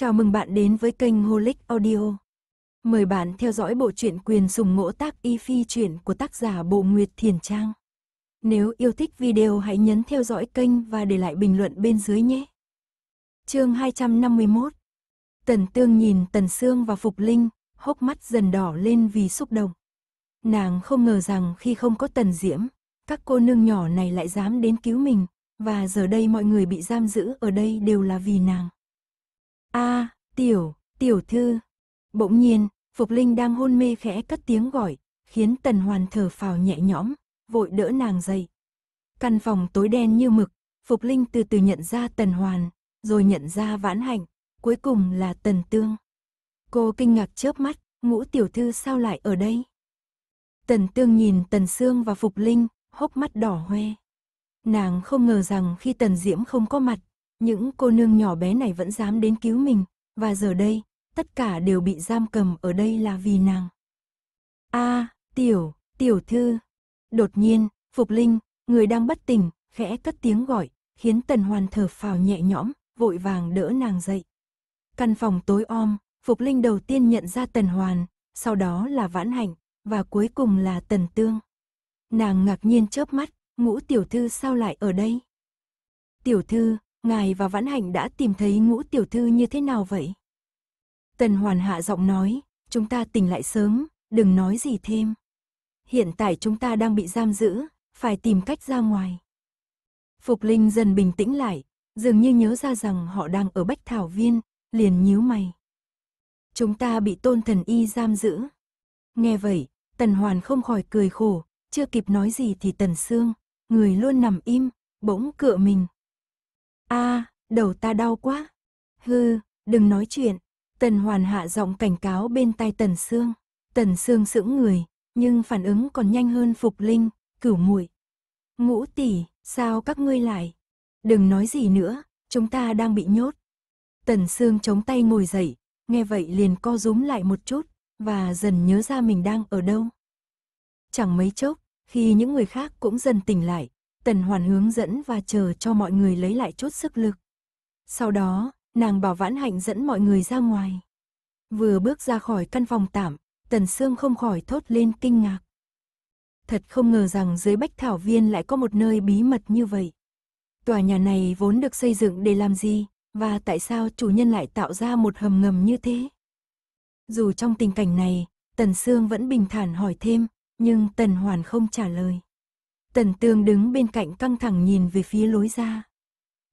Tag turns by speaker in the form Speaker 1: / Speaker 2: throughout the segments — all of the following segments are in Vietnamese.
Speaker 1: Chào mừng bạn đến với kênh Holic Audio. Mời bạn theo dõi bộ truyện quyền sùng ngỗ tác y phi truyện của tác giả Bộ Nguyệt Thiền Trang. Nếu yêu thích video hãy nhấn theo dõi kênh và để lại bình luận bên dưới nhé. Chương 251. Tần Tương nhìn Tần Sương và Phục Linh, hốc mắt dần đỏ lên vì xúc động. Nàng không ngờ rằng khi không có Tần Diễm, các cô nương nhỏ này lại dám đến cứu mình, và giờ đây mọi người bị giam giữ ở đây đều là vì nàng a à, tiểu, tiểu thư. Bỗng nhiên, Phục Linh đang hôn mê khẽ cất tiếng gọi, khiến Tần Hoàn thở phào nhẹ nhõm, vội đỡ nàng dậy. Căn phòng tối đen như mực, Phục Linh từ từ nhận ra Tần Hoàn, rồi nhận ra Vãn Hạnh, cuối cùng là Tần Tương. Cô kinh ngạc chớp mắt, ngũ tiểu thư sao lại ở đây? Tần Tương nhìn Tần Sương và Phục Linh, hốc mắt đỏ hoe. Nàng không ngờ rằng khi Tần Diễm không có mặt, những cô nương nhỏ bé này vẫn dám đến cứu mình, và giờ đây, tất cả đều bị giam cầm ở đây là vì nàng. A, à, tiểu, tiểu thư. Đột nhiên, Phục Linh, người đang bất tỉnh, khẽ cất tiếng gọi, khiến Tần Hoàn thở phào nhẹ nhõm, vội vàng đỡ nàng dậy. Căn phòng tối om, Phục Linh đầu tiên nhận ra Tần Hoàn, sau đó là Vãn Hạnh, và cuối cùng là Tần Tương. Nàng ngạc nhiên chớp mắt, ngũ tiểu thư sao lại ở đây? Tiểu thư, ngài và vãn hạnh đã tìm thấy ngũ tiểu thư như thế nào vậy? Tần hoàn hạ giọng nói, chúng ta tỉnh lại sớm, đừng nói gì thêm. Hiện tại chúng ta đang bị giam giữ, phải tìm cách ra ngoài. Phục Linh dần bình tĩnh lại, dường như nhớ ra rằng họ đang ở Bách Thảo Viên, liền nhíu mày. Chúng ta bị tôn thần y giam giữ. Nghe vậy, Tần Hoàn không khỏi cười khổ, chưa kịp nói gì thì Tần Sương, người luôn nằm im, bỗng cựa mình a à, đầu ta đau quá. Hư, đừng nói chuyện. Tần Hoàn hạ giọng cảnh cáo bên tai Tần Sương. Tần Sương sững người, nhưng phản ứng còn nhanh hơn Phục Linh, cửu muội. Ngũ tỷ, sao các ngươi lại? Đừng nói gì nữa, chúng ta đang bị nhốt. Tần Sương chống tay ngồi dậy, nghe vậy liền co rúm lại một chút, và dần nhớ ra mình đang ở đâu. Chẳng mấy chốc, khi những người khác cũng dần tỉnh lại, Tần Hoàn hướng dẫn và chờ cho mọi người lấy lại chút sức lực. Sau đó, nàng bảo Vãn Hạnh dẫn mọi người ra ngoài. Vừa bước ra khỏi căn phòng tạm, Tần Sương không khỏi thốt lên kinh ngạc. Thật không ngờ rằng dưới bách thảo viên lại có một nơi bí mật như vậy. Tòa nhà này vốn được xây dựng để làm gì, và tại sao chủ nhân lại tạo ra một hầm ngầm như thế? Dù trong tình cảnh này, Tần Sương vẫn bình thản hỏi thêm, nhưng Tần Hoàn không trả lời. Tần Tương đứng bên cạnh căng thẳng nhìn về phía lối ra.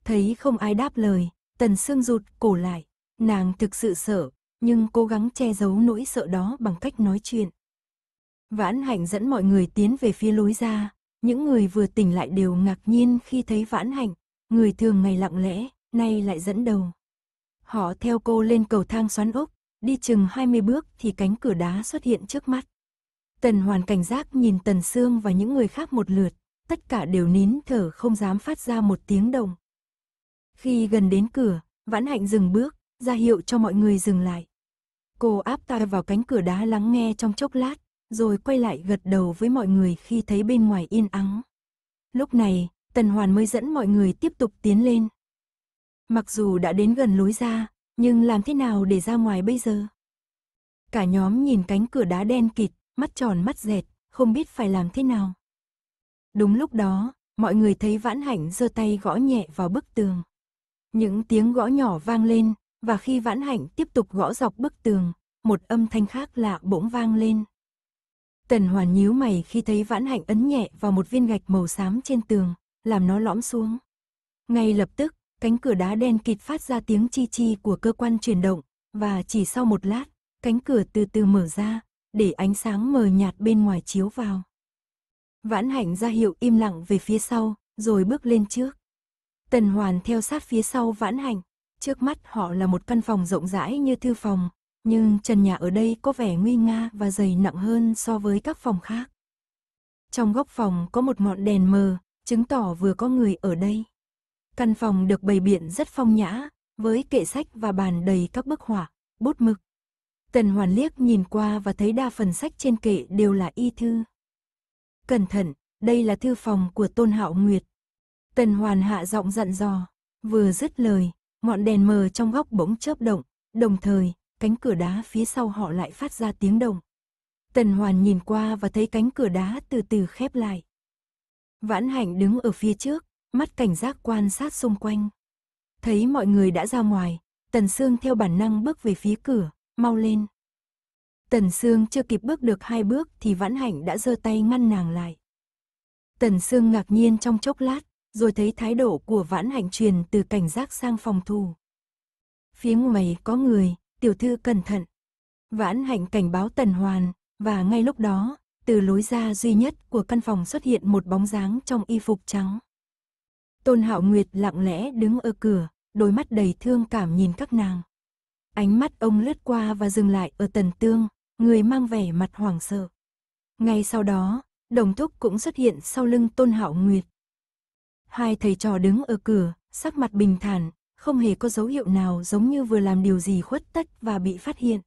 Speaker 1: Thấy không ai đáp lời, Tần Sương rụt cổ lại. Nàng thực sự sợ, nhưng cố gắng che giấu nỗi sợ đó bằng cách nói chuyện. Vãn Hạnh dẫn mọi người tiến về phía lối ra. Những người vừa tỉnh lại đều ngạc nhiên khi thấy Vãn Hạnh, người thường ngày lặng lẽ, nay lại dẫn đầu. Họ theo cô lên cầu thang xoắn ốc, đi chừng 20 bước thì cánh cửa đá xuất hiện trước mắt. Tần hoàn cảnh giác nhìn Tần Sương và những người khác một lượt, tất cả đều nín thở không dám phát ra một tiếng đồng. Khi gần đến cửa, Vãn Hạnh dừng bước, ra hiệu cho mọi người dừng lại. Cô áp tai vào cánh cửa đá lắng nghe trong chốc lát, rồi quay lại gật đầu với mọi người khi thấy bên ngoài yên ắng. Lúc này, Tần Hoàn mới dẫn mọi người tiếp tục tiến lên. Mặc dù đã đến gần lối ra, nhưng làm thế nào để ra ngoài bây giờ? Cả nhóm nhìn cánh cửa đá đen kịt, mắt tròn mắt dẹt, không biết phải làm thế nào. Đúng lúc đó, mọi người thấy Vãn Hạnh giơ tay gõ nhẹ vào bức tường. Những tiếng gõ nhỏ vang lên, và khi Vãn Hạnh tiếp tục gõ dọc bức tường, một âm thanh khác lạ bỗng vang lên. Tần Hoàn nhíu mày khi thấy Vãn Hạnh ấn nhẹ vào một viên gạch màu xám trên tường, làm nó lõm xuống. Ngay lập tức, cánh cửa đá đen kịt phát ra tiếng chi chi của cơ quan chuyển động, và chỉ sau một lát, cánh cửa từ từ mở ra, để ánh sáng mờ nhạt bên ngoài chiếu vào. Vãn hạnh ra hiệu im lặng về phía sau, rồi bước lên trước. Tần Hoàn theo sát phía sau vãn hạnh, trước mắt họ là một căn phòng rộng rãi như thư phòng, nhưng trần nhà ở đây có vẻ nguy nga và dày nặng hơn so với các phòng khác. Trong góc phòng có một ngọn đèn mờ, chứng tỏ vừa có người ở đây. Căn phòng được bày biện rất phong nhã, với kệ sách và bàn đầy các bức họa, bút mực, Tần Hoàn liếc nhìn qua và thấy đa phần sách trên kệ đều là y thư. Cẩn thận, đây là thư phòng của Tôn Hạo Nguyệt. Tần Hoàn hạ giọng dặn dò, vừa dứt lời, ngọn đèn mờ trong góc bỗng chớp động, đồng thời, cánh cửa đá phía sau họ lại phát ra tiếng động. Tần Hoàn nhìn qua và thấy cánh cửa đá từ từ khép lại. Vãn Hạnh đứng ở phía trước, mắt cảnh giác quan sát xung quanh. Thấy mọi người đã ra ngoài, Tần Sương theo bản năng bước về phía cửa, mau lên. Tần Sương chưa kịp bước được hai bước thì Vãn Hạnh đã giơ tay ngăn nàng lại. Tần Sương ngạc nhiên trong chốc lát, rồi thấy thái độ của Vãn Hạnh truyền từ cảnh giác sang phòng thủ. Phía ngoài có người, tiểu thư cẩn thận. Vãn Hạnh cảnh báo Tần Hoàn, và ngay lúc đó, từ lối ra duy nhất của căn phòng xuất hiện một bóng dáng trong y phục trắng. Tôn Hạo Nguyệt lặng lẽ đứng ở cửa, đôi mắt đầy thương cảm nhìn các nàng. Ánh mắt ông lướt qua và dừng lại ở tần tương, người mang vẻ mặt hoảng sợ. Ngay sau đó, đồng thúc cũng xuất hiện sau lưng tôn hạo nguyệt. Hai thầy trò đứng ở cửa, sắc mặt bình thản, không hề có dấu hiệu nào giống như vừa làm điều gì khuất tất và bị phát hiện.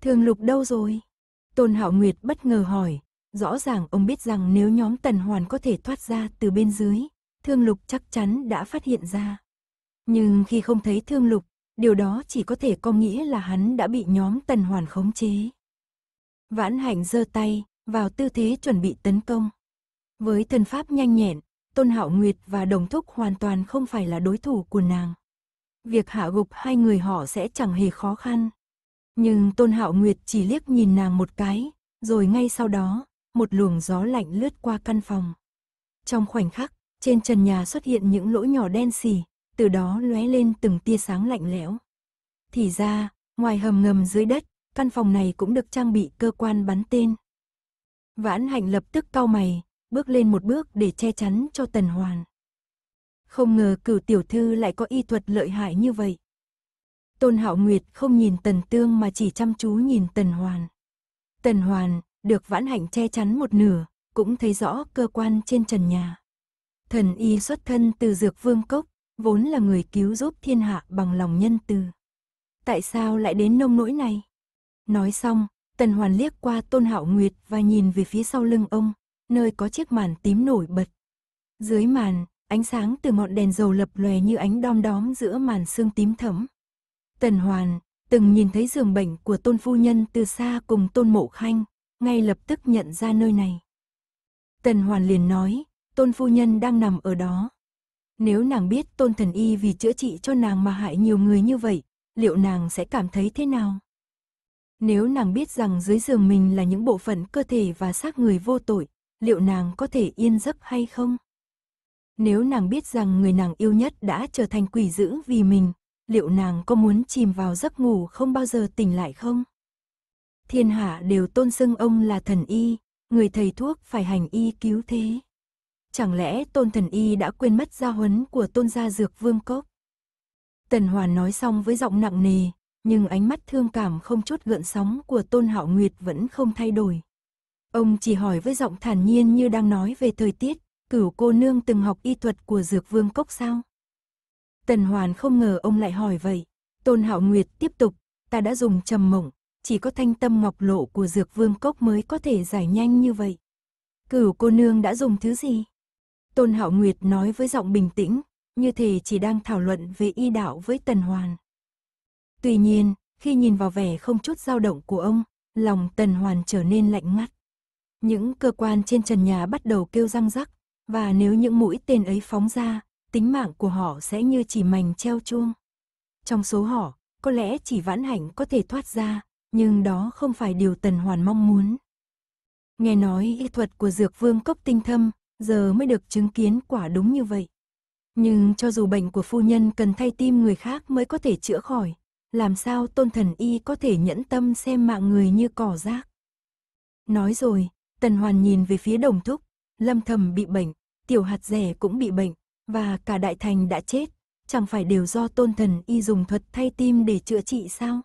Speaker 1: Thường lục đâu rồi? Tôn hạo nguyệt bất ngờ hỏi, rõ ràng ông biết rằng nếu nhóm tần hoàn có thể thoát ra từ bên dưới, thương lục chắc chắn đã phát hiện ra. Nhưng khi không thấy thương lục, điều đó chỉ có thể có nghĩa là hắn đã bị nhóm tần hoàn khống chế. Vãn hạnh giơ tay, vào tư thế chuẩn bị tấn công. Với thân pháp nhanh nhẹn, Tôn Hạo Nguyệt và Đồng Thúc hoàn toàn không phải là đối thủ của nàng. Việc hạ gục hai người họ sẽ chẳng hề khó khăn. Nhưng Tôn Hạo Nguyệt chỉ liếc nhìn nàng một cái, rồi ngay sau đó, một luồng gió lạnh lướt qua căn phòng. Trong khoảnh khắc, trên trần nhà xuất hiện những lỗ nhỏ đen xì, từ đó lóe lên từng tia sáng lạnh lẽo. Thì ra, ngoài hầm ngầm dưới đất, căn phòng này cũng được trang bị cơ quan bắn tên. Vãn hạnh lập tức cau mày, bước lên một bước để che chắn cho Tần Hoàn. Không ngờ cửu tiểu thư lại có y thuật lợi hại như vậy. Tôn Hạo Nguyệt không nhìn Tần Tương mà chỉ chăm chú nhìn Tần Hoàn. Tần Hoàn, được vãn hạnh che chắn một nửa, cũng thấy rõ cơ quan trên trần nhà. Thần y xuất thân từ dược vương cốc, vốn là người cứu giúp thiên hạ bằng lòng nhân từ. Tại sao lại đến nông nỗi này? Nói xong, Tần Hoàn liếc qua Tôn Hạo Nguyệt và nhìn về phía sau lưng ông, nơi có chiếc màn tím nổi bật. Dưới màn, ánh sáng từ ngọn đèn dầu lập lòe như ánh đom đóm giữa màn sương tím thấm Tần Hoàn từng nhìn thấy giường bệnh của Tôn phu nhân từ xa cùng Tôn Mộ Khanh, ngay lập tức nhận ra nơi này. Tần Hoàn liền nói, Tôn phu nhân đang nằm ở đó, nếu nàng biết tôn thần y vì chữa trị cho nàng mà hại nhiều người như vậy, liệu nàng sẽ cảm thấy thế nào? Nếu nàng biết rằng dưới giường mình là những bộ phận cơ thể và xác người vô tội, liệu nàng có thể yên giấc hay không? Nếu nàng biết rằng người nàng yêu nhất đã trở thành quỷ dữ vì mình, liệu nàng có muốn chìm vào giấc ngủ không bao giờ tỉnh lại không? Thiên hạ đều tôn xưng ông là thần y, người thầy thuốc phải hành y cứu thế. Chẳng lẽ tôn thần y đã quên mất gia huấn của tôn gia dược vương cốc? Tần Hoàn nói xong với giọng nặng nề, nhưng ánh mắt thương cảm không chút gợn sóng của tôn hạo nguyệt vẫn không thay đổi. Ông chỉ hỏi với giọng thản nhiên như đang nói về thời tiết, cửu cô nương từng học y thuật của dược vương cốc sao? Tần Hoàn không ngờ ông lại hỏi vậy. Tôn Hạo Nguyệt tiếp tục, ta đã dùng trầm mộng, chỉ có thanh tâm ngọc lộ của dược vương cốc mới có thể giải nhanh như vậy. Cửu cô nương đã dùng thứ gì? Tôn Hạo Nguyệt nói với giọng bình tĩnh, như thể chỉ đang thảo luận về y đạo với Tần Hoàn. Tuy nhiên, khi nhìn vào vẻ không chút dao động của ông, lòng Tần Hoàn trở nên lạnh ngắt. Những cơ quan trên trần nhà bắt đầu kêu răng rắc, và nếu những mũi tên ấy phóng ra, tính mạng của họ sẽ như chỉ mảnh treo chuông. Trong số họ, có lẽ chỉ vãn hạnh có thể thoát ra, nhưng đó không phải điều Tần Hoàn mong muốn. Nghe nói y thuật của Dược Vương Cốc tinh thâm, giờ mới được chứng kiến quả đúng như vậy. Nhưng cho dù bệnh của phu nhân cần thay tim người khác mới có thể chữa khỏi, làm sao tôn thần y có thể nhẫn tâm xem mạng người như cỏ rác. Nói rồi, Tần Hoàn nhìn về phía đồng thúc, lâm thầm bị bệnh, tiểu hạt rẻ cũng bị bệnh, và cả đại thành đã chết, chẳng phải đều do tôn thần y dùng thuật thay tim để chữa trị sao?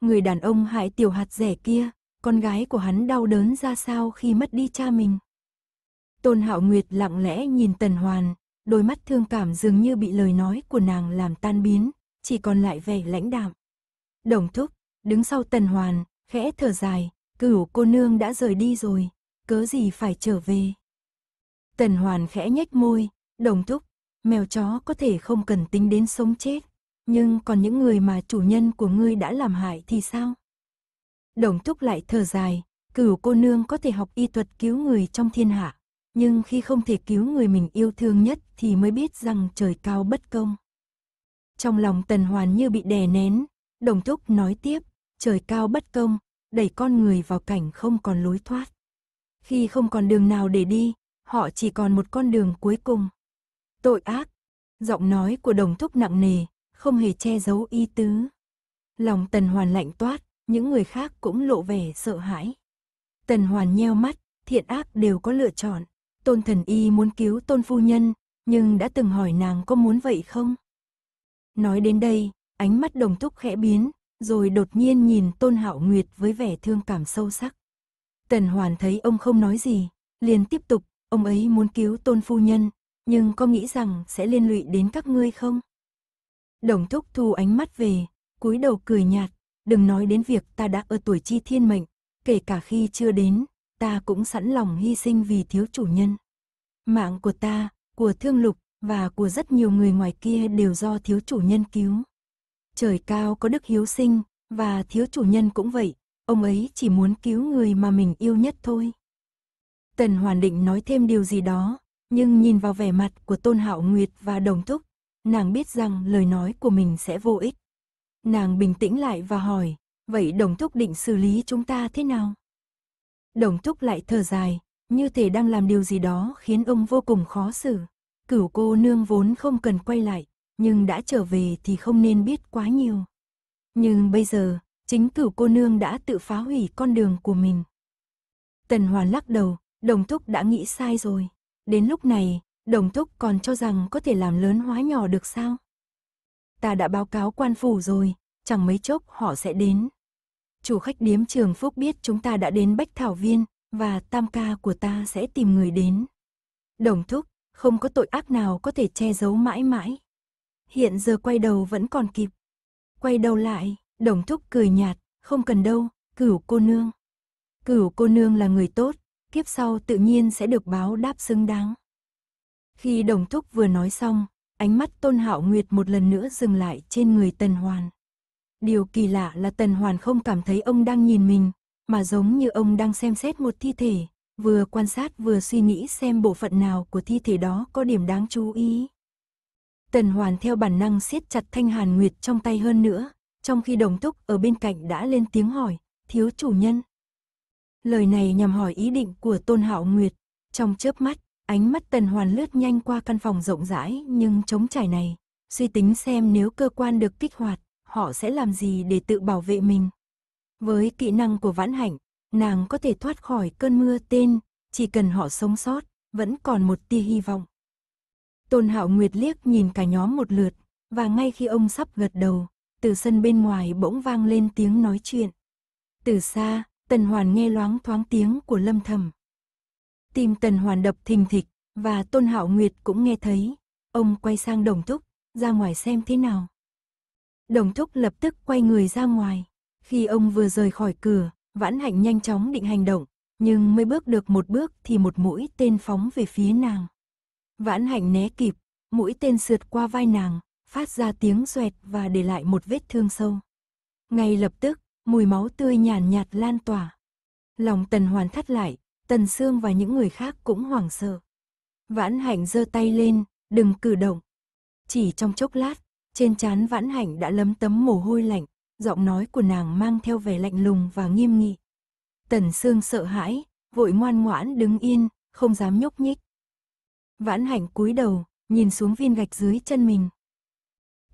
Speaker 1: Người đàn ông hại tiểu hạt rẻ kia, con gái của hắn đau đớn ra sao khi mất đi cha mình? Tôn Hạo Nguyệt lặng lẽ nhìn Tần Hoàn, đôi mắt thương cảm dường như bị lời nói của nàng làm tan biến, chỉ còn lại vẻ lãnh đạm. Đồng Thúc, đứng sau Tần Hoàn, khẽ thở dài, cửu cô nương đã rời đi rồi, cớ gì phải trở về. Tần Hoàn khẽ nhếch môi, Đồng Thúc, mèo chó có thể không cần tính đến sống chết, nhưng còn những người mà chủ nhân của ngươi đã làm hại thì sao? Đồng Thúc lại thở dài, cửu cô nương có thể học y thuật cứu người trong thiên hạ nhưng khi không thể cứu người mình yêu thương nhất thì mới biết rằng trời cao bất công. Trong lòng Tần Hoàn như bị đè nén, Đồng Thúc nói tiếp, trời cao bất công, đẩy con người vào cảnh không còn lối thoát. Khi không còn đường nào để đi, họ chỉ còn một con đường cuối cùng. Tội ác, giọng nói của Đồng Thúc nặng nề, không hề che giấu y tứ. Lòng Tần Hoàn lạnh toát, những người khác cũng lộ vẻ sợ hãi. Tần Hoàn nheo mắt, thiện ác đều có lựa chọn. Tôn thần y muốn cứu tôn phu nhân, nhưng đã từng hỏi nàng có muốn vậy không? Nói đến đây, ánh mắt đồng thúc khẽ biến, rồi đột nhiên nhìn tôn hạo nguyệt với vẻ thương cảm sâu sắc. Tần hoàn thấy ông không nói gì, liền tiếp tục, ông ấy muốn cứu tôn phu nhân, nhưng có nghĩ rằng sẽ liên lụy đến các ngươi không? Đồng thúc thu ánh mắt về, cúi đầu cười nhạt, đừng nói đến việc ta đã ở tuổi chi thiên mệnh, kể cả khi chưa đến, ta cũng sẵn lòng hy sinh vì thiếu chủ nhân. Mạng của ta, của thương lục, và của rất nhiều người ngoài kia đều do thiếu chủ nhân cứu. Trời cao có đức hiếu sinh, và thiếu chủ nhân cũng vậy, ông ấy chỉ muốn cứu người mà mình yêu nhất thôi. Tần Hoàn Định nói thêm điều gì đó, nhưng nhìn vào vẻ mặt của Tôn Hạo Nguyệt và Đồng Thúc, nàng biết rằng lời nói của mình sẽ vô ích. Nàng bình tĩnh lại và hỏi, vậy Đồng Thúc định xử lý chúng ta thế nào? Đồng Thúc lại thở dài, như thể đang làm điều gì đó khiến ông vô cùng khó xử. Cửu cô nương vốn không cần quay lại, nhưng đã trở về thì không nên biết quá nhiều. Nhưng bây giờ, chính cửu cô nương đã tự phá hủy con đường của mình. Tần Hoàn lắc đầu, Đồng Thúc đã nghĩ sai rồi. Đến lúc này, Đồng Thúc còn cho rằng có thể làm lớn hóa nhỏ được sao? Ta đã báo cáo quan phủ rồi, chẳng mấy chốc họ sẽ đến chủ khách điếm trường Phúc biết chúng ta đã đến Bách Thảo Viên, và tam ca của ta sẽ tìm người đến. Đồng thúc, không có tội ác nào có thể che giấu mãi mãi. Hiện giờ quay đầu vẫn còn kịp. Quay đầu lại, đồng thúc cười nhạt, không cần đâu, cửu cô nương. Cửu cô nương là người tốt, kiếp sau tự nhiên sẽ được báo đáp xứng đáng. Khi đồng thúc vừa nói xong, ánh mắt tôn hạo nguyệt một lần nữa dừng lại trên người tần hoàn. Điều kỳ lạ là Tần Hoàn không cảm thấy ông đang nhìn mình, mà giống như ông đang xem xét một thi thể, vừa quan sát vừa suy nghĩ xem bộ phận nào của thi thể đó có điểm đáng chú ý. Tần Hoàn theo bản năng siết chặt thanh hàn nguyệt trong tay hơn nữa, trong khi đồng thúc ở bên cạnh đã lên tiếng hỏi, thiếu chủ nhân. Lời này nhằm hỏi ý định của Tôn Hạo Nguyệt, trong chớp mắt, ánh mắt Tần Hoàn lướt nhanh qua căn phòng rộng rãi nhưng trống trải này, suy tính xem nếu cơ quan được kích hoạt, họ sẽ làm gì để tự bảo vệ mình. Với kỹ năng của vãn hạnh, nàng có thể thoát khỏi cơn mưa tên, chỉ cần họ sống sót, vẫn còn một tia hy vọng. Tôn Hạo Nguyệt liếc nhìn cả nhóm một lượt, và ngay khi ông sắp gật đầu, từ sân bên ngoài bỗng vang lên tiếng nói chuyện. Từ xa, Tần Hoàn nghe loáng thoáng tiếng của Lâm Thầm. Tim Tần Hoàn đập thình thịch, và Tôn Hạo Nguyệt cũng nghe thấy. Ông quay sang Đồng Thúc, ra ngoài xem thế nào. Đồng thúc lập tức quay người ra ngoài. Khi ông vừa rời khỏi cửa, vãn hạnh nhanh chóng định hành động, nhưng mới bước được một bước thì một mũi tên phóng về phía nàng. Vãn hạnh né kịp, mũi tên sượt qua vai nàng, phát ra tiếng xoẹt và để lại một vết thương sâu. Ngay lập tức, mùi máu tươi nhàn nhạt, nhạt lan tỏa. Lòng tần hoàn thắt lại, tần xương và những người khác cũng hoảng sợ. Vãn hạnh giơ tay lên, đừng cử động. Chỉ trong chốc lát, trên trán vãn hạnh đã lấm tấm mồ hôi lạnh, giọng nói của nàng mang theo vẻ lạnh lùng và nghiêm nghị. Tần Sương sợ hãi, vội ngoan ngoãn đứng yên, không dám nhúc nhích. Vãn hạnh cúi đầu, nhìn xuống viên gạch dưới chân mình.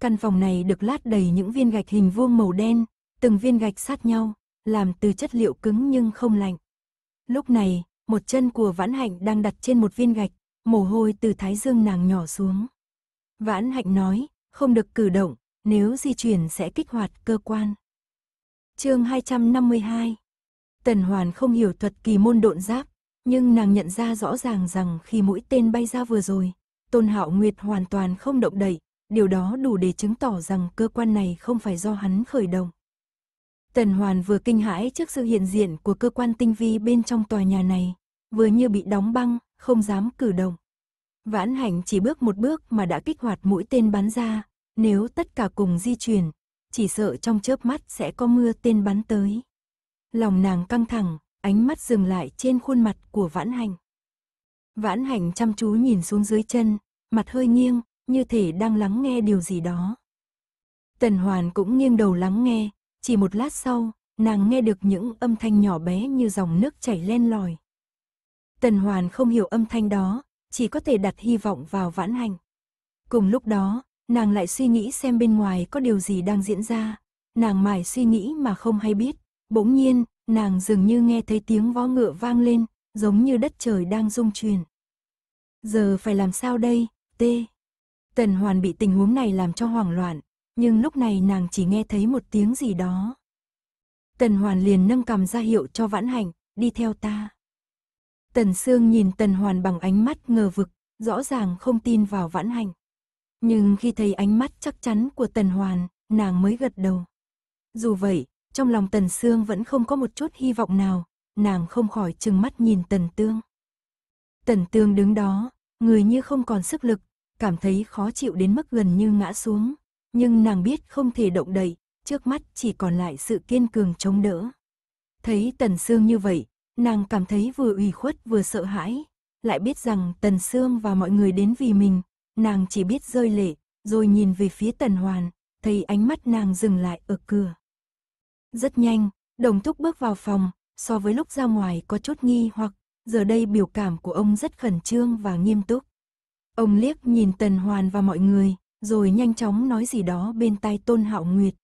Speaker 1: Căn phòng này được lát đầy những viên gạch hình vuông màu đen, từng viên gạch sát nhau, làm từ chất liệu cứng nhưng không lạnh. Lúc này, một chân của vãn hạnh đang đặt trên một viên gạch, mồ hôi từ thái dương nàng nhỏ xuống. Vãn hạnh nói, không được cử động, nếu di chuyển sẽ kích hoạt cơ quan. Chương 252. Tần Hoàn không hiểu thuật kỳ môn độn giáp, nhưng nàng nhận ra rõ ràng rằng khi mũi tên bay ra vừa rồi, Tôn Hạo Nguyệt hoàn toàn không động đậy, điều đó đủ để chứng tỏ rằng cơ quan này không phải do hắn khởi động. Tần Hoàn vừa kinh hãi trước sự hiện diện của cơ quan tinh vi bên trong tòa nhà này, vừa như bị đóng băng, không dám cử động. Vãn hành chỉ bước một bước mà đã kích hoạt mũi tên bắn ra, nếu tất cả cùng di chuyển, chỉ sợ trong chớp mắt sẽ có mưa tên bắn tới. Lòng nàng căng thẳng, ánh mắt dừng lại trên khuôn mặt của vãn hành. Vãn hành chăm chú nhìn xuống dưới chân, mặt hơi nghiêng, như thể đang lắng nghe điều gì đó. Tần Hoàn cũng nghiêng đầu lắng nghe, chỉ một lát sau, nàng nghe được những âm thanh nhỏ bé như dòng nước chảy len lòi. Tần Hoàn không hiểu âm thanh đó, chỉ có thể đặt hy vọng vào vãn hành. Cùng lúc đó, nàng lại suy nghĩ xem bên ngoài có điều gì đang diễn ra. Nàng mải suy nghĩ mà không hay biết. Bỗng nhiên, nàng dường như nghe thấy tiếng vó ngựa vang lên, giống như đất trời đang rung chuyển. Giờ phải làm sao đây, tê? Tần Hoàn bị tình huống này làm cho hoảng loạn, nhưng lúc này nàng chỉ nghe thấy một tiếng gì đó. Tần Hoàn liền nâng cầm ra hiệu cho vãn hành, đi theo ta. Tần Sương nhìn Tần Hoàn bằng ánh mắt ngờ vực, rõ ràng không tin vào vãn hành. Nhưng khi thấy ánh mắt chắc chắn của Tần Hoàn, nàng mới gật đầu. Dù vậy, trong lòng Tần Sương vẫn không có một chút hy vọng nào, nàng không khỏi trừng mắt nhìn Tần Tương. Tần Tương đứng đó, người như không còn sức lực, cảm thấy khó chịu đến mức gần như ngã xuống, nhưng nàng biết không thể động đậy, trước mắt chỉ còn lại sự kiên cường chống đỡ. Thấy Tần Sương như vậy, Nàng cảm thấy vừa ủy khuất vừa sợ hãi, lại biết rằng Tần Sương và mọi người đến vì mình, nàng chỉ biết rơi lệ, rồi nhìn về phía Tần Hoàn, thấy ánh mắt nàng dừng lại ở cửa. Rất nhanh, đồng thúc bước vào phòng, so với lúc ra ngoài có chút nghi hoặc, giờ đây biểu cảm của ông rất khẩn trương và nghiêm túc. Ông liếc nhìn Tần Hoàn và mọi người, rồi nhanh chóng nói gì đó bên tai Tôn Hạo Nguyệt.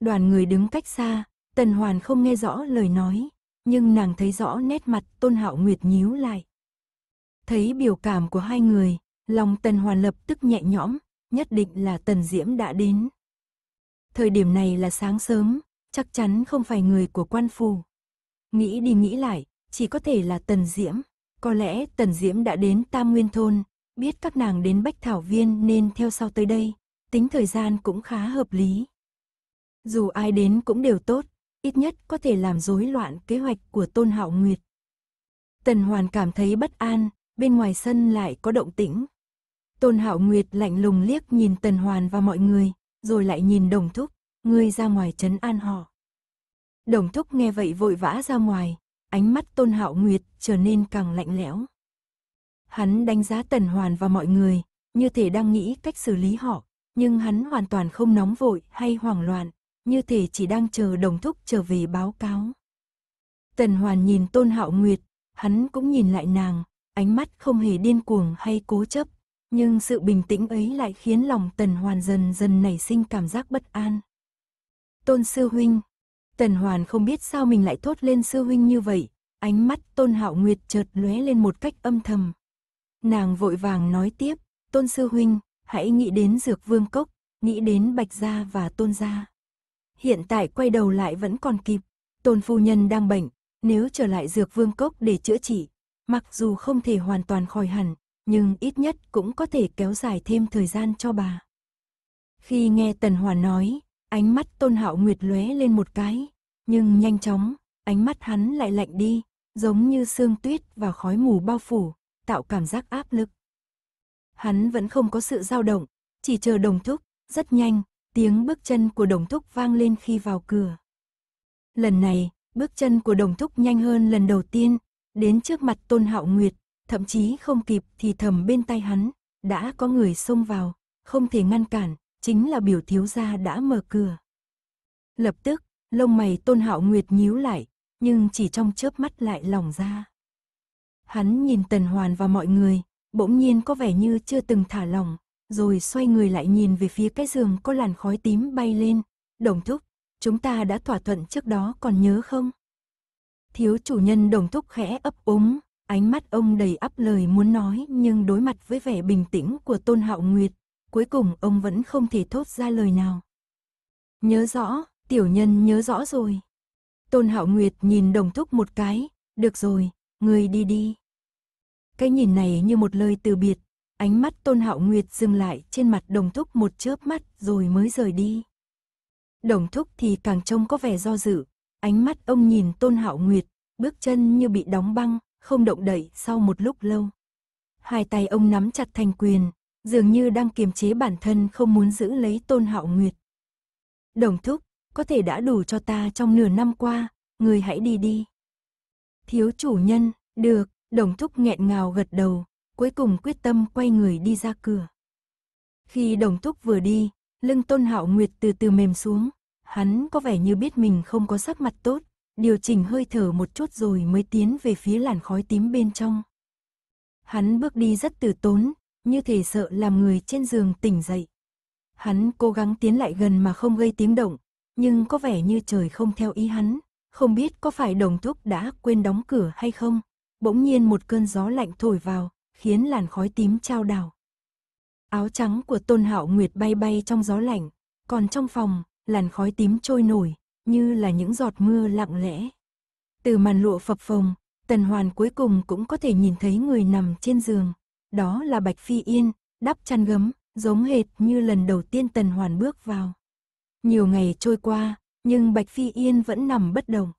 Speaker 1: Đoàn người đứng cách xa, Tần Hoàn không nghe rõ lời nói, nhưng nàng thấy rõ nét mặt Tôn Hạo Nguyệt nhíu lại. Thấy biểu cảm của hai người, lòng Tần Hoàn lập tức nhẹ nhõm, nhất định là Tần Diễm đã đến. Thời điểm này là sáng sớm, chắc chắn không phải người của quan phù. Nghĩ đi nghĩ lại, chỉ có thể là Tần Diễm. Có lẽ Tần Diễm đã đến Tam Nguyên Thôn, biết các nàng đến Bách Thảo Viên nên theo sau tới đây, tính thời gian cũng khá hợp lý. Dù ai đến cũng đều tốt, ít nhất có thể làm rối loạn kế hoạch của Tôn Hạo Nguyệt. Tần Hoàn cảm thấy bất an, bên ngoài sân lại có động tĩnh. Tôn Hạo Nguyệt lạnh lùng liếc nhìn Tần Hoàn và mọi người, rồi lại nhìn Đồng Thúc, ngươi ra ngoài trấn an họ. Đồng Thúc nghe vậy vội vã ra ngoài, ánh mắt Tôn Hạo Nguyệt trở nên càng lạnh lẽo. Hắn đánh giá Tần Hoàn và mọi người, như thể đang nghĩ cách xử lý họ, nhưng hắn hoàn toàn không nóng vội hay hoảng loạn, như thể chỉ đang chờ đồng thúc trở về báo cáo. Tần Hoàn nhìn Tôn Hạo Nguyệt, hắn cũng nhìn lại nàng, ánh mắt không hề điên cuồng hay cố chấp, nhưng sự bình tĩnh ấy lại khiến lòng Tần Hoàn dần dần nảy sinh cảm giác bất an. Tôn Sư Huynh Tần Hoàn không biết sao mình lại thốt lên Sư Huynh như vậy, ánh mắt Tôn Hạo Nguyệt chợt lóe lên một cách âm thầm. Nàng vội vàng nói tiếp, Tôn Sư Huynh, hãy nghĩ đến Dược Vương Cốc, nghĩ đến Bạch Gia và Tôn Gia hiện tại quay đầu lại vẫn còn kịp. Tôn phu nhân đang bệnh, nếu trở lại dược vương cốc để chữa trị, mặc dù không thể hoàn toàn khỏi hẳn, nhưng ít nhất cũng có thể kéo dài thêm thời gian cho bà. Khi nghe Tần Hoàn nói, ánh mắt Tôn Hạo Nguyệt lóe lên một cái, nhưng nhanh chóng, ánh mắt hắn lại lạnh đi, giống như sương tuyết và khói mù bao phủ, tạo cảm giác áp lực. Hắn vẫn không có sự dao động, chỉ chờ đồng thúc, rất nhanh, Tiếng bước chân của đồng thúc vang lên khi vào cửa. Lần này, bước chân của đồng thúc nhanh hơn lần đầu tiên, đến trước mặt Tôn Hạo Nguyệt, thậm chí không kịp thì thầm bên tay hắn, đã có người xông vào, không thể ngăn cản, chính là biểu thiếu gia đã mở cửa. Lập tức, lông mày Tôn Hạo Nguyệt nhíu lại, nhưng chỉ trong chớp mắt lại lỏng ra. Hắn nhìn Tần Hoàn và mọi người, bỗng nhiên có vẻ như chưa từng thả lỏng, rồi xoay người lại nhìn về phía cái giường có làn khói tím bay lên. Đồng thúc, chúng ta đã thỏa thuận trước đó còn nhớ không? Thiếu chủ nhân đồng thúc khẽ ấp úng, ánh mắt ông đầy ắp lời muốn nói nhưng đối mặt với vẻ bình tĩnh của Tôn Hạo Nguyệt, cuối cùng ông vẫn không thể thốt ra lời nào. Nhớ rõ, tiểu nhân nhớ rõ rồi. Tôn Hạo Nguyệt nhìn đồng thúc một cái, được rồi, người đi đi. Cái nhìn này như một lời từ biệt, Ánh mắt Tôn Hạo Nguyệt dừng lại trên mặt Đồng Thúc một chớp mắt rồi mới rời đi. Đồng Thúc thì càng trông có vẻ do dự, ánh mắt ông nhìn Tôn Hạo Nguyệt, bước chân như bị đóng băng, không động đậy sau một lúc lâu. Hai tay ông nắm chặt thành quyền, dường như đang kiềm chế bản thân không muốn giữ lấy Tôn Hạo Nguyệt. Đồng Thúc, có thể đã đủ cho ta trong nửa năm qua, người hãy đi đi. Thiếu chủ nhân, được, Đồng Thúc nghẹn ngào gật đầu, cuối cùng quyết tâm quay người đi ra cửa. Khi đồng thúc vừa đi, lưng tôn hạo nguyệt từ từ mềm xuống, hắn có vẻ như biết mình không có sắc mặt tốt, điều chỉnh hơi thở một chút rồi mới tiến về phía làn khói tím bên trong. Hắn bước đi rất từ tốn, như thể sợ làm người trên giường tỉnh dậy. Hắn cố gắng tiến lại gần mà không gây tiếng động, nhưng có vẻ như trời không theo ý hắn, không biết có phải đồng thúc đã quên đóng cửa hay không. Bỗng nhiên một cơn gió lạnh thổi vào, khiến làn khói tím trao đảo. Áo trắng của Tôn Hạo Nguyệt bay bay trong gió lạnh, còn trong phòng, làn khói tím trôi nổi, như là những giọt mưa lặng lẽ. Từ màn lụa phập phồng, Tần Hoàn cuối cùng cũng có thể nhìn thấy người nằm trên giường. Đó là Bạch Phi Yên, đắp chăn gấm, giống hệt như lần đầu tiên Tần Hoàn bước vào. Nhiều ngày trôi qua, nhưng Bạch Phi Yên vẫn nằm bất động.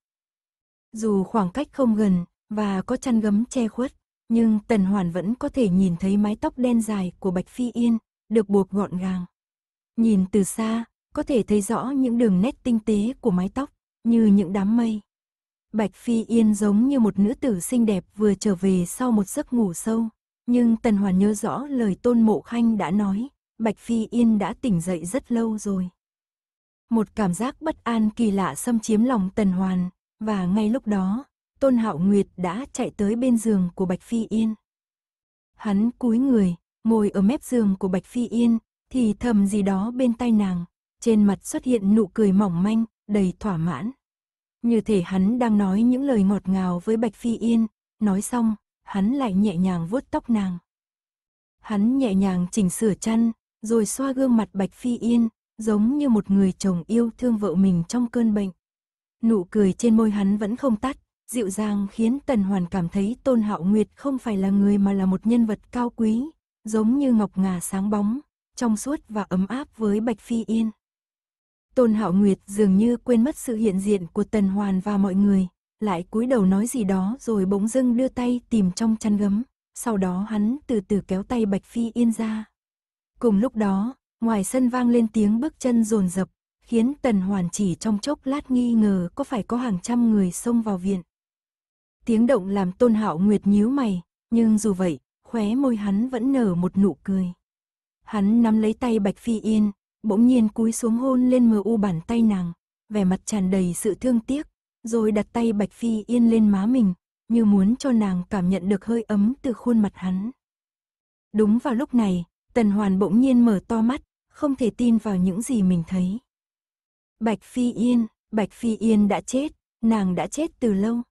Speaker 1: Dù khoảng cách không gần và có chăn gấm che khuất, nhưng Tần Hoàn vẫn có thể nhìn thấy mái tóc đen dài của Bạch Phi Yên, được buộc gọn gàng. Nhìn từ xa, có thể thấy rõ những đường nét tinh tế của mái tóc, như những đám mây. Bạch Phi Yên giống như một nữ tử xinh đẹp vừa trở về sau một giấc ngủ sâu, nhưng Tần Hoàn nhớ rõ lời Tôn Mộ Khanh đã nói, Bạch Phi Yên đã tỉnh dậy rất lâu rồi. Một cảm giác bất an kỳ lạ xâm chiếm lòng Tần Hoàn, và ngay lúc đó, Tôn Hạo Nguyệt đã chạy tới bên giường của Bạch Phi Yên. Hắn cúi người, ngồi ở mép giường của Bạch Phi Yên, thì thầm gì đó bên tai nàng, trên mặt xuất hiện nụ cười mỏng manh, đầy thỏa mãn. Như thể hắn đang nói những lời ngọt ngào với Bạch Phi Yên, nói xong, hắn lại nhẹ nhàng vuốt tóc nàng. Hắn nhẹ nhàng chỉnh sửa chăn, rồi xoa gương mặt Bạch Phi Yên, giống như một người chồng yêu thương vợ mình trong cơn bệnh. Nụ cười trên môi hắn vẫn không tắt, dịu dàng khiến Tần Hoàn cảm thấy Tôn Hạo Nguyệt không phải là người mà là một nhân vật cao quý, giống như ngọc ngà sáng bóng, trong suốt và ấm áp với Bạch Phi Yên. Tôn Hạo Nguyệt dường như quên mất sự hiện diện của Tần Hoàn và mọi người, lại cúi đầu nói gì đó rồi bỗng dưng đưa tay tìm trong chăn gấm, sau đó hắn từ từ kéo tay Bạch Phi Yên ra. Cùng lúc đó, ngoài sân vang lên tiếng bước chân rồn rập, khiến Tần Hoàn chỉ trong chốc lát nghi ngờ có phải có hàng trăm người xông vào viện. Tiếng động làm Tôn Hạo Nguyệt nhíu mày, nhưng dù vậy, khóe môi hắn vẫn nở một nụ cười. Hắn nắm lấy tay Bạch Phi Yên, bỗng nhiên cúi xuống hôn lên mờ u bàn tay nàng, vẻ mặt tràn đầy sự thương tiếc, rồi đặt tay Bạch Phi Yên lên má mình, như muốn cho nàng cảm nhận được hơi ấm từ khuôn mặt hắn. Đúng vào lúc này, Tần Hoàn bỗng nhiên mở to mắt, không thể tin vào những gì mình thấy. Bạch Phi Yên, Bạch Phi Yên đã chết, nàng đã chết từ lâu.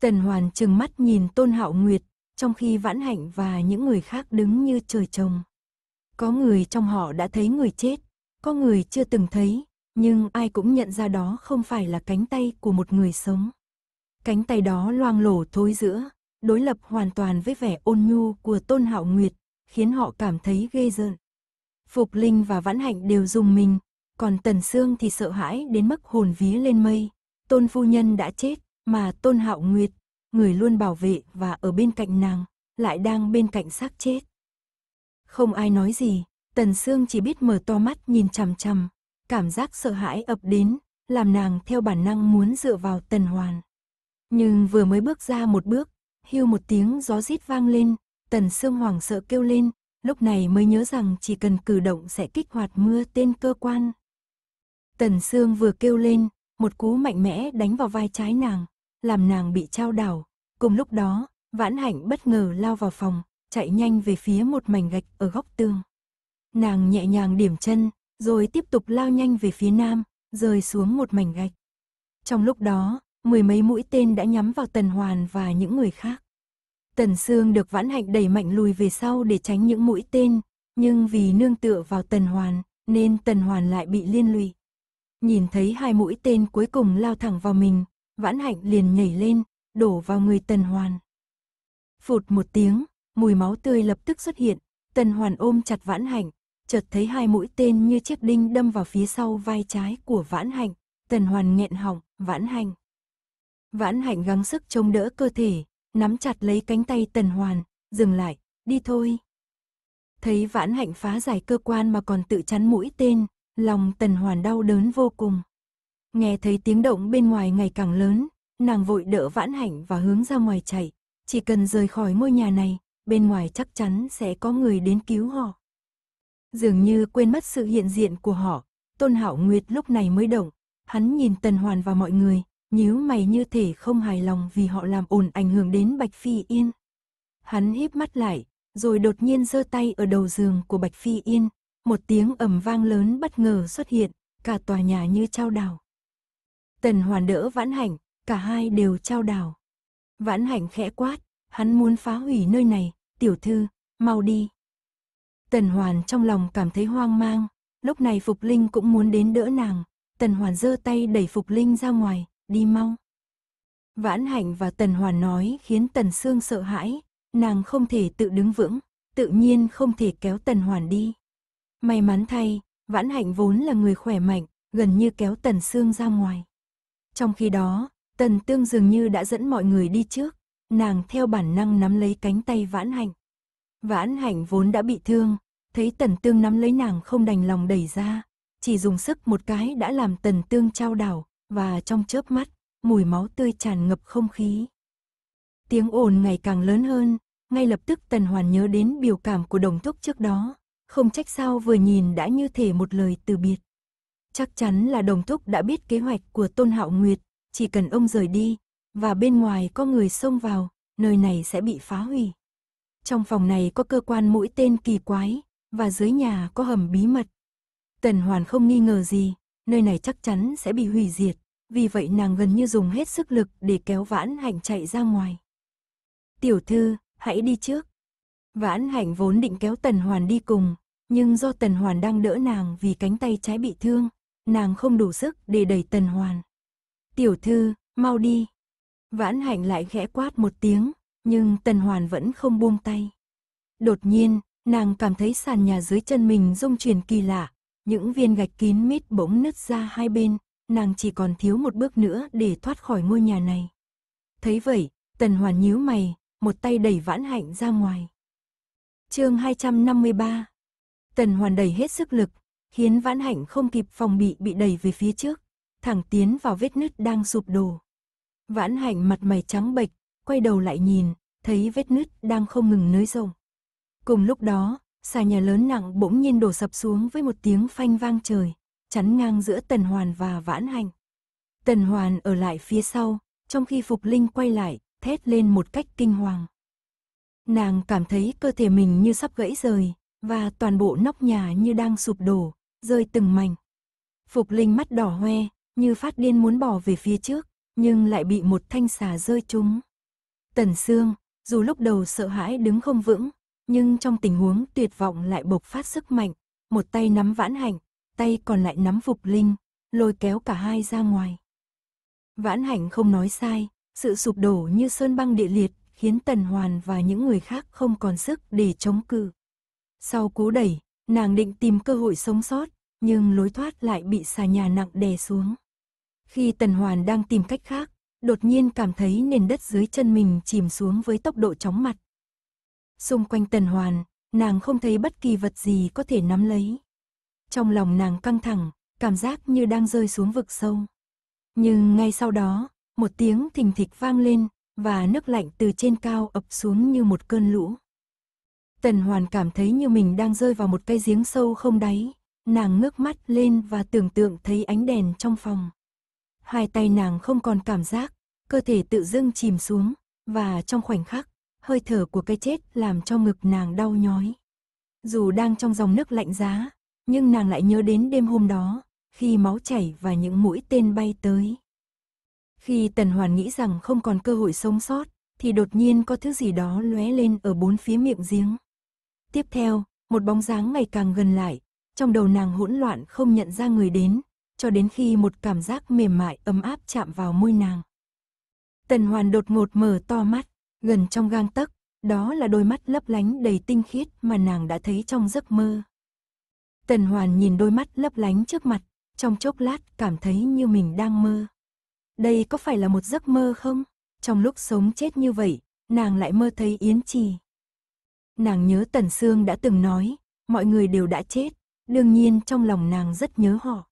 Speaker 1: Tần Hoàn trừng mắt nhìn Tôn Hạo Nguyệt, trong khi Vãn Hạnh và những người khác đứng như trời trồng. Có người trong họ đã thấy người chết, có người chưa từng thấy, nhưng ai cũng nhận ra đó không phải là cánh tay của một người sống. Cánh tay đó loang lổ thối giữa, đối lập hoàn toàn với vẻ ôn nhu của Tôn Hạo Nguyệt, khiến họ cảm thấy ghê rợn. Phục Linh và Vãn Hạnh đều dùng mình, còn Tần Sương thì sợ hãi đến mức hồn vía lên mây. Tôn phu nhân đã chết, mà Tôn Hạo Nguyệt, người luôn bảo vệ và ở bên cạnh nàng, lại đang bên cạnh xác chết. Không ai nói gì, Tần Sương chỉ biết mở to mắt nhìn chằm chằm, cảm giác sợ hãi ập đến, làm nàng theo bản năng muốn dựa vào Tần Hoàn. Nhưng vừa mới bước ra một bước, hưu một tiếng gió rít vang lên, Tần Sương hoảng sợ kêu lên, lúc này mới nhớ rằng chỉ cần cử động sẽ kích hoạt mưa tên cơ quan. Tần Sương vừa kêu lên, một cú mạnh mẽ đánh vào vai trái nàng, làm nàng bị trao đảo. Cùng lúc đó, vãn hạnh bất ngờ lao vào phòng, chạy nhanh về phía một mảnh gạch ở góc tường. Nàng nhẹ nhàng điểm chân, rồi tiếp tục lao nhanh về phía nam, rơi xuống một mảnh gạch. Trong lúc đó, mười mấy mũi tên đã nhắm vào Tần Hoàn và những người khác. Tần Sương được vãn hạnh đẩy mạnh lùi về sau để tránh những mũi tên, nhưng vì nương tựa vào Tần Hoàn, nên Tần Hoàn lại bị liên lụy. Nhìn thấy hai mũi tên cuối cùng lao thẳng vào mình, vãn hạnh liền nhảy lên, đổ vào người tần hoàn. Phụt một tiếng, mùi máu tươi lập tức xuất hiện, tần hoàn ôm chặt vãn hạnh, chợt thấy hai mũi tên như chiếc đinh đâm vào phía sau vai trái của vãn hạnh, tần hoàn nghẹn họng, vãn hạnh. Vãn hạnh gắng sức chống đỡ cơ thể, nắm chặt lấy cánh tay tần hoàn, dừng lại, đi thôi. Thấy vãn hạnh phá giải cơ quan mà còn tự chắn mũi tên, lòng tần hoàn đau đớn vô cùng. Nghe thấy tiếng động bên ngoài ngày càng lớn, nàng vội đỡ vãn hạnh và hướng ra ngoài chạy. Chỉ cần rời khỏi ngôi nhà này, bên ngoài chắc chắn sẽ có người đến cứu họ. Dường như quên mất sự hiện diện của họ, Tôn Hảo Nguyệt lúc này mới động, hắn nhìn Tần Hoàn và mọi người, nhíu mày như thể không hài lòng vì họ làm ồn ảnh hưởng đến Bạch Phi Yên. Hắn híp mắt lại, rồi đột nhiên giơ tay ở đầu giường của Bạch Phi Yên, một tiếng ầm vang lớn bất ngờ xuất hiện, cả tòa nhà như trao đảo. Tần hoàn đỡ vãn Hành, cả hai đều trao đảo. Vãn Hành khẽ quát, hắn muốn phá hủy nơi này, tiểu thư, mau đi. Tần hoàn trong lòng cảm thấy hoang mang, lúc này Phục Linh cũng muốn đến đỡ nàng. Tần hoàn giơ tay đẩy Phục Linh ra ngoài, đi mau. Vãn Hành và tần hoàn nói khiến tần sương sợ hãi, nàng không thể tự đứng vững, tự nhiên không thể kéo tần hoàn đi. May mắn thay, vãn hạnh vốn là người khỏe mạnh, gần như kéo tần sương ra ngoài. Trong khi đó, Tần Tương dường như đã dẫn mọi người đi trước, nàng theo bản năng nắm lấy cánh tay Vãn Hạnh. Vãn Hạnh vốn đã bị thương, thấy Tần Tương nắm lấy nàng không đành lòng đẩy ra, chỉ dùng sức một cái đã làm Tần Tương trao đảo, và trong chớp mắt, mùi máu tươi tràn ngập không khí. Tiếng ồn ngày càng lớn hơn, ngay lập tức Tần Hoàn nhớ đến biểu cảm của đồng thúc trước đó, không trách sao vừa nhìn đã như thể một lời từ biệt. Chắc chắn là đồng thúc đã biết kế hoạch của Tôn Hạo Nguyệt, chỉ cần ông rời đi, và bên ngoài có người xông vào, nơi này sẽ bị phá hủy. Trong phòng này có cơ quan mũi tên kỳ quái, và dưới nhà có hầm bí mật. Tần Hoàn không nghi ngờ gì, nơi này chắc chắn sẽ bị hủy diệt, vì vậy nàng gần như dùng hết sức lực để kéo Vãn Hạnh chạy ra ngoài. Tiểu thư, hãy đi trước. Vãn Hạnh vốn định kéo Tần Hoàn đi cùng, nhưng do Tần Hoàn đang đỡ nàng vì cánh tay trái bị thương, nàng không đủ sức để đẩy tần hoàn. Tiểu thư, mau đi. Vãn hạnh lại khẽ quát một tiếng, nhưng tần hoàn vẫn không buông tay. Đột nhiên, nàng cảm thấy sàn nhà dưới chân mình rung chuyển kỳ lạ, những viên gạch kín mít bỗng nứt ra hai bên, nàng chỉ còn thiếu một bước nữa để thoát khỏi ngôi nhà này. Thấy vậy, tần hoàn nhíu mày, một tay đẩy vãn hạnh ra ngoài. chương 253 Tần hoàn đẩy hết sức lực, khiến vãn hạnh không kịp phòng bị bị đẩy về phía trước, thẳng tiến vào vết nứt đang sụp đổ. Vãn hạnh mặt mày trắng bệch, quay đầu lại nhìn, thấy vết nứt đang không ngừng nới rộng. Cùng lúc đó, xà nhà lớn nặng bỗng nhiên đổ sập xuống với một tiếng phanh vang trời, chắn ngang giữa Tần Hoàn và Vãn hạnh. Tần Hoàn ở lại phía sau, trong khi Phục Linh quay lại, thét lên một cách kinh hoàng. Nàng cảm thấy cơ thể mình như sắp gãy rời, và toàn bộ nóc nhà như đang sụp đổ, rơi từng mảnh. Phục Linh mắt đỏ hoe, như phát điên muốn bỏ về phía trước, nhưng lại bị một thanh xà rơi trúng. Tần Sương, dù lúc đầu sợ hãi đứng không vững, nhưng trong tình huống tuyệt vọng lại bộc phát sức mạnh, một tay nắm Vãn Hạnh, tay còn lại nắm Phục Linh, lôi kéo cả hai ra ngoài. Vãn Hạnh không nói sai, sự sụp đổ như sơn băng địa liệt khiến Tần Hoàn và những người khác không còn sức để chống cự. Sau cú đẩy, Nàng định tìm cơ hội sống sót, nhưng lối thoát lại bị xà nhà nặng đè xuống. Khi Tần Hoàn đang tìm cách khác, đột nhiên cảm thấy nền đất dưới chân mình chìm xuống với tốc độ chóng mặt. Xung quanh Tần Hoàn, nàng không thấy bất kỳ vật gì có thể nắm lấy. Trong lòng nàng căng thẳng, cảm giác như đang rơi xuống vực sâu. Nhưng ngay sau đó, một tiếng thình thịch vang lên, và nước lạnh từ trên cao ập xuống như một cơn lũ. Tần Hoàn cảm thấy như mình đang rơi vào một cái giếng sâu không đáy. Nàng ngước mắt lên và tưởng tượng thấy ánh đèn trong phòng. Hai tay nàng không còn cảm giác, cơ thể tự dưng chìm xuống, và trong khoảnh khắc, hơi thở của cái chết làm cho ngực nàng đau nhói. Dù đang trong dòng nước lạnh giá, nhưng nàng lại nhớ đến đêm hôm đó, khi máu chảy và những mũi tên bay tới. Khi Tần Hoàn nghĩ rằng không còn cơ hội sống sót, thì đột nhiên có thứ gì đó lóe lên ở bốn phía miệng giếng. Tiếp theo, một bóng dáng ngày càng gần lại, trong đầu nàng hỗn loạn không nhận ra người đến, cho đến khi một cảm giác mềm mại ấm áp chạm vào môi nàng. Tần Hoàn đột ngột mở to mắt, gần trong gang tấc, đó là đôi mắt lấp lánh đầy tinh khiết mà nàng đã thấy trong giấc mơ. Tần Hoàn nhìn đôi mắt lấp lánh trước mặt, trong chốc lát cảm thấy như mình đang mơ. Đây có phải là một giấc mơ không? Trong lúc sống chết như vậy, nàng lại mơ thấy Yến Trì. Nàng nhớ Tần Sương đã từng nói, mọi người đều đã chết, đương nhiên trong lòng nàng rất nhớ họ.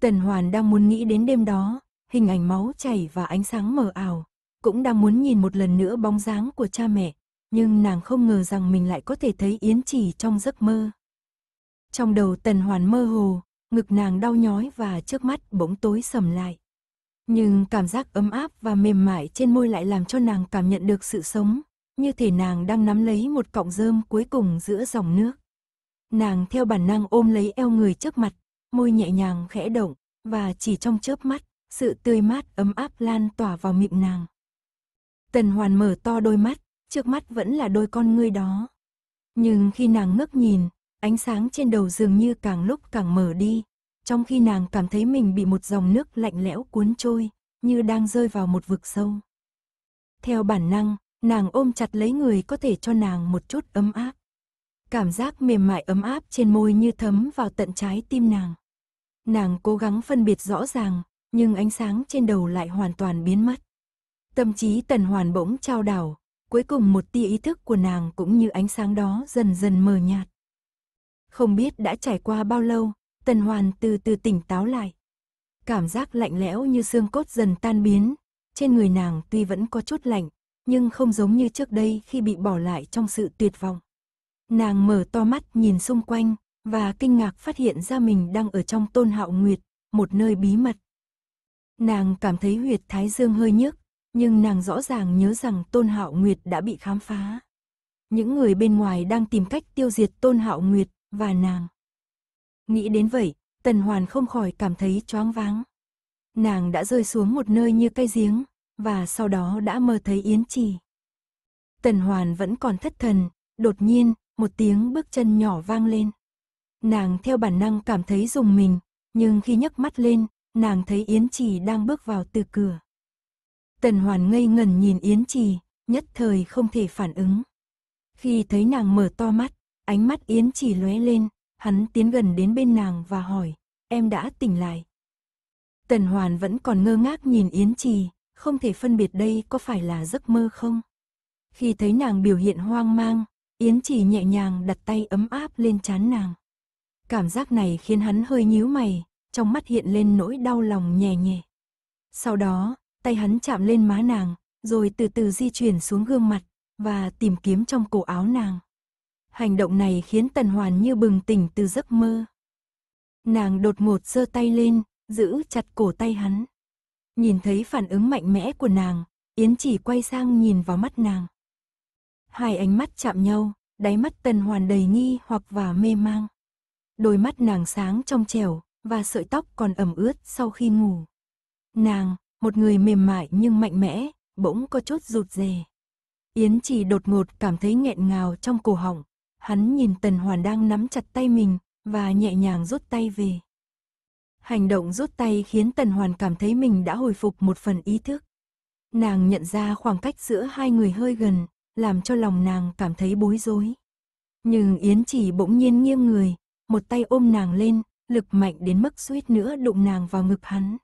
Speaker 1: Tần Hoàn đang muốn nghĩ đến đêm đó, hình ảnh máu chảy và ánh sáng mờ ảo, cũng đang muốn nhìn một lần nữa bóng dáng của cha mẹ, nhưng nàng không ngờ rằng mình lại có thể thấy Yến Chỉ trong giấc mơ. Trong đầu Tần Hoàn mơ hồ, ngực nàng đau nhói và trước mắt bỗng tối sầm lại. Nhưng cảm giác ấm áp và mềm mại trên môi lại làm cho nàng cảm nhận được sự sống, như thể nàng đang nắm lấy một cọng rơm cuối cùng giữa dòng nước. Nàng theo bản năng ôm lấy eo người trước mặt, môi nhẹ nhàng khẽ động, và chỉ trong chớp mắt, sự tươi mát ấm áp lan tỏa vào miệng nàng. Tần Hoàn mở to đôi mắt, trước mắt vẫn là đôi con ngươi đó. Nhưng khi nàng ngước nhìn, ánh sáng trên đầu dường như càng lúc càng mở đi, trong khi nàng cảm thấy mình bị một dòng nước lạnh lẽo cuốn trôi, như đang rơi vào một vực sâu. Theo bản năng, nàng ôm chặt lấy người có thể cho nàng một chút ấm áp. Cảm giác mềm mại ấm áp trên môi như thấm vào tận trái tim nàng. Nàng cố gắng phân biệt rõ ràng, nhưng ánh sáng trên đầu lại hoàn toàn biến mất. Tâm trí tần hoàn bỗng trao đảo, cuối cùng một tia ý thức của nàng cũng như ánh sáng đó dần dần mờ nhạt. Không biết đã trải qua bao lâu, tần hoàn từ từ tỉnh táo lại. Cảm giác lạnh lẽo như xương cốt dần tan biến, trên người nàng tuy vẫn có chút lạnh, nhưng không giống như trước đây khi bị bỏ lại trong sự tuyệt vọng. Nàng mở to mắt nhìn xung quanh, và kinh ngạc phát hiện ra mình đang ở trong tôn hạo nguyệt, một nơi bí mật. Nàng cảm thấy huyệt thái dương hơi nhức, nhưng nàng rõ ràng nhớ rằng tôn hạo nguyệt đã bị khám phá. Những người bên ngoài đang tìm cách tiêu diệt tôn hạo nguyệt và nàng. Nghĩ đến vậy, tần hoàn không khỏi cảm thấy choáng váng. Nàng đã rơi xuống một nơi như cây giếng, và sau đó đã mơ thấy Yến Trì. Tần Hoàn vẫn còn thất thần, đột nhiên, một tiếng bước chân nhỏ vang lên. Nàng theo bản năng cảm thấy dùng mình, nhưng khi nhấc mắt lên, nàng thấy Yến Trì đang bước vào từ cửa. Tần Hoàn ngây ngẩn nhìn Yến Trì, nhất thời không thể phản ứng. Khi thấy nàng mở to mắt, ánh mắt Yến Trì lóe lên, hắn tiến gần đến bên nàng và hỏi, em đã tỉnh lại. Tần Hoàn vẫn còn ngơ ngác nhìn Yến Trì, không thể phân biệt đây có phải là giấc mơ không. Khi thấy nàng biểu hiện hoang mang, Yến chỉ nhẹ nhàng đặt tay ấm áp lên chán nàng. Cảm giác này khiến hắn hơi nhíu mày, trong mắt hiện lên nỗi đau lòng nhẹ nhẹ. Sau đó, tay hắn chạm lên má nàng, rồi từ từ di chuyển xuống gương mặt và tìm kiếm trong cổ áo nàng. Hành động này khiến Tần Hoàn như bừng tỉnh từ giấc mơ. Nàng đột ngột giơ tay lên, giữ chặt cổ tay hắn. Nhìn thấy phản ứng mạnh mẽ của nàng, Yến chỉ quay sang nhìn vào mắt nàng. Hai ánh mắt chạm nhau, đáy mắt tần hoàn đầy nghi hoặc và mê mang. Đôi mắt nàng sáng trong trẻo, và sợi tóc còn ẩm ướt sau khi ngủ. Nàng, một người mềm mại nhưng mạnh mẽ, bỗng có chút rụt rè. Yến chỉ đột ngột cảm thấy nghẹn ngào trong cổ họng. Hắn nhìn Tần Hoàn đang nắm chặt tay mình và nhẹ nhàng rút tay về. Hành động rút tay khiến Tần Hoàn cảm thấy mình đã hồi phục một phần ý thức. Nàng nhận ra khoảng cách giữa hai người hơi gần, làm cho lòng nàng cảm thấy bối rối. Nhưng Yến chỉ bỗng nhiên nghiêng người, một tay ôm nàng lên, lực mạnh đến mức suýt nữa đụng nàng vào ngực hắn.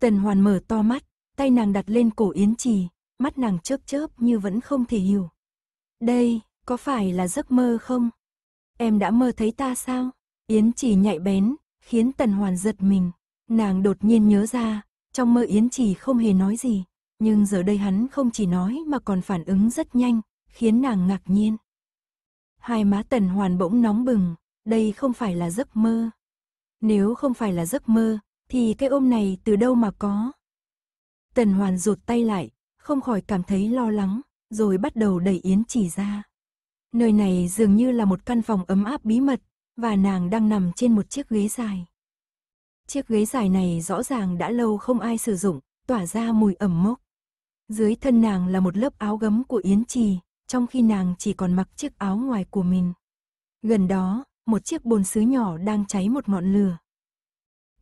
Speaker 1: Tần Hoàn mở to mắt, tay nàng đặt lên cổ Yến Chỉ, mắt nàng chớp chớp như vẫn không thể hiểu. Đây, có phải là giấc mơ không? Em đã mơ thấy ta sao? Yến Chỉ nhạy bén, khiến Tần Hoàn giật mình. Nàng đột nhiên nhớ ra, trong mơ Yến Trì không hề nói gì, nhưng giờ đây hắn không chỉ nói mà còn phản ứng rất nhanh, khiến nàng ngạc nhiên. Hai má Tần Hoàn bỗng nóng bừng, đây không phải là giấc mơ. Nếu không phải là giấc mơ, thì cái ôm này từ đâu mà có. Tần Hoàn rụt tay lại, không khỏi cảm thấy lo lắng, rồi bắt đầu đẩy Yến trì ra. Nơi này dường như là một căn phòng ấm áp bí mật, và nàng đang nằm trên một chiếc ghế dài. Chiếc ghế dài này rõ ràng đã lâu không ai sử dụng, tỏa ra mùi ẩm mốc. Dưới thân nàng là một lớp áo gấm của Yến Trì, trong khi nàng chỉ còn mặc chiếc áo ngoài của mình. Gần đó, một chiếc bồn sứ nhỏ đang cháy một ngọn lửa.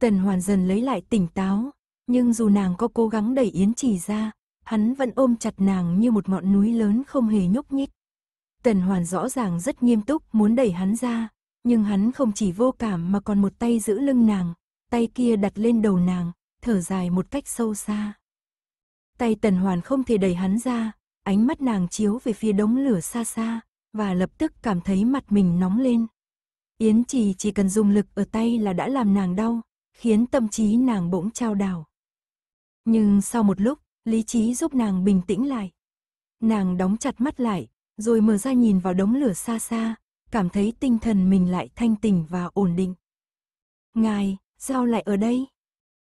Speaker 1: Tần Hoàn dần lấy lại tỉnh táo, nhưng dù nàng có cố gắng đẩy Yến Trì ra, hắn vẫn ôm chặt nàng như một ngọn núi lớn không hề nhúc nhích. Tần Hoàn rõ ràng rất nghiêm túc muốn đẩy hắn ra, nhưng hắn không chỉ vô cảm mà còn một tay giữ lưng nàng, tay kia đặt lên đầu nàng, thở dài một cách sâu xa. Tay tần hoàn không thể đẩy hắn ra, ánh mắt nàng chiếu về phía đống lửa xa xa, và lập tức cảm thấy mặt mình nóng lên. Yến Trì chỉ cần dùng lực ở tay là đã làm nàng đau, khiến tâm trí nàng bỗng trao đảo. Nhưng sau một lúc, lý trí giúp nàng bình tĩnh lại. Nàng đóng chặt mắt lại, rồi mở ra nhìn vào đống lửa xa xa, cảm thấy tinh thần mình lại thanh tỉnh và ổn định. Ngài, sao lại ở đây?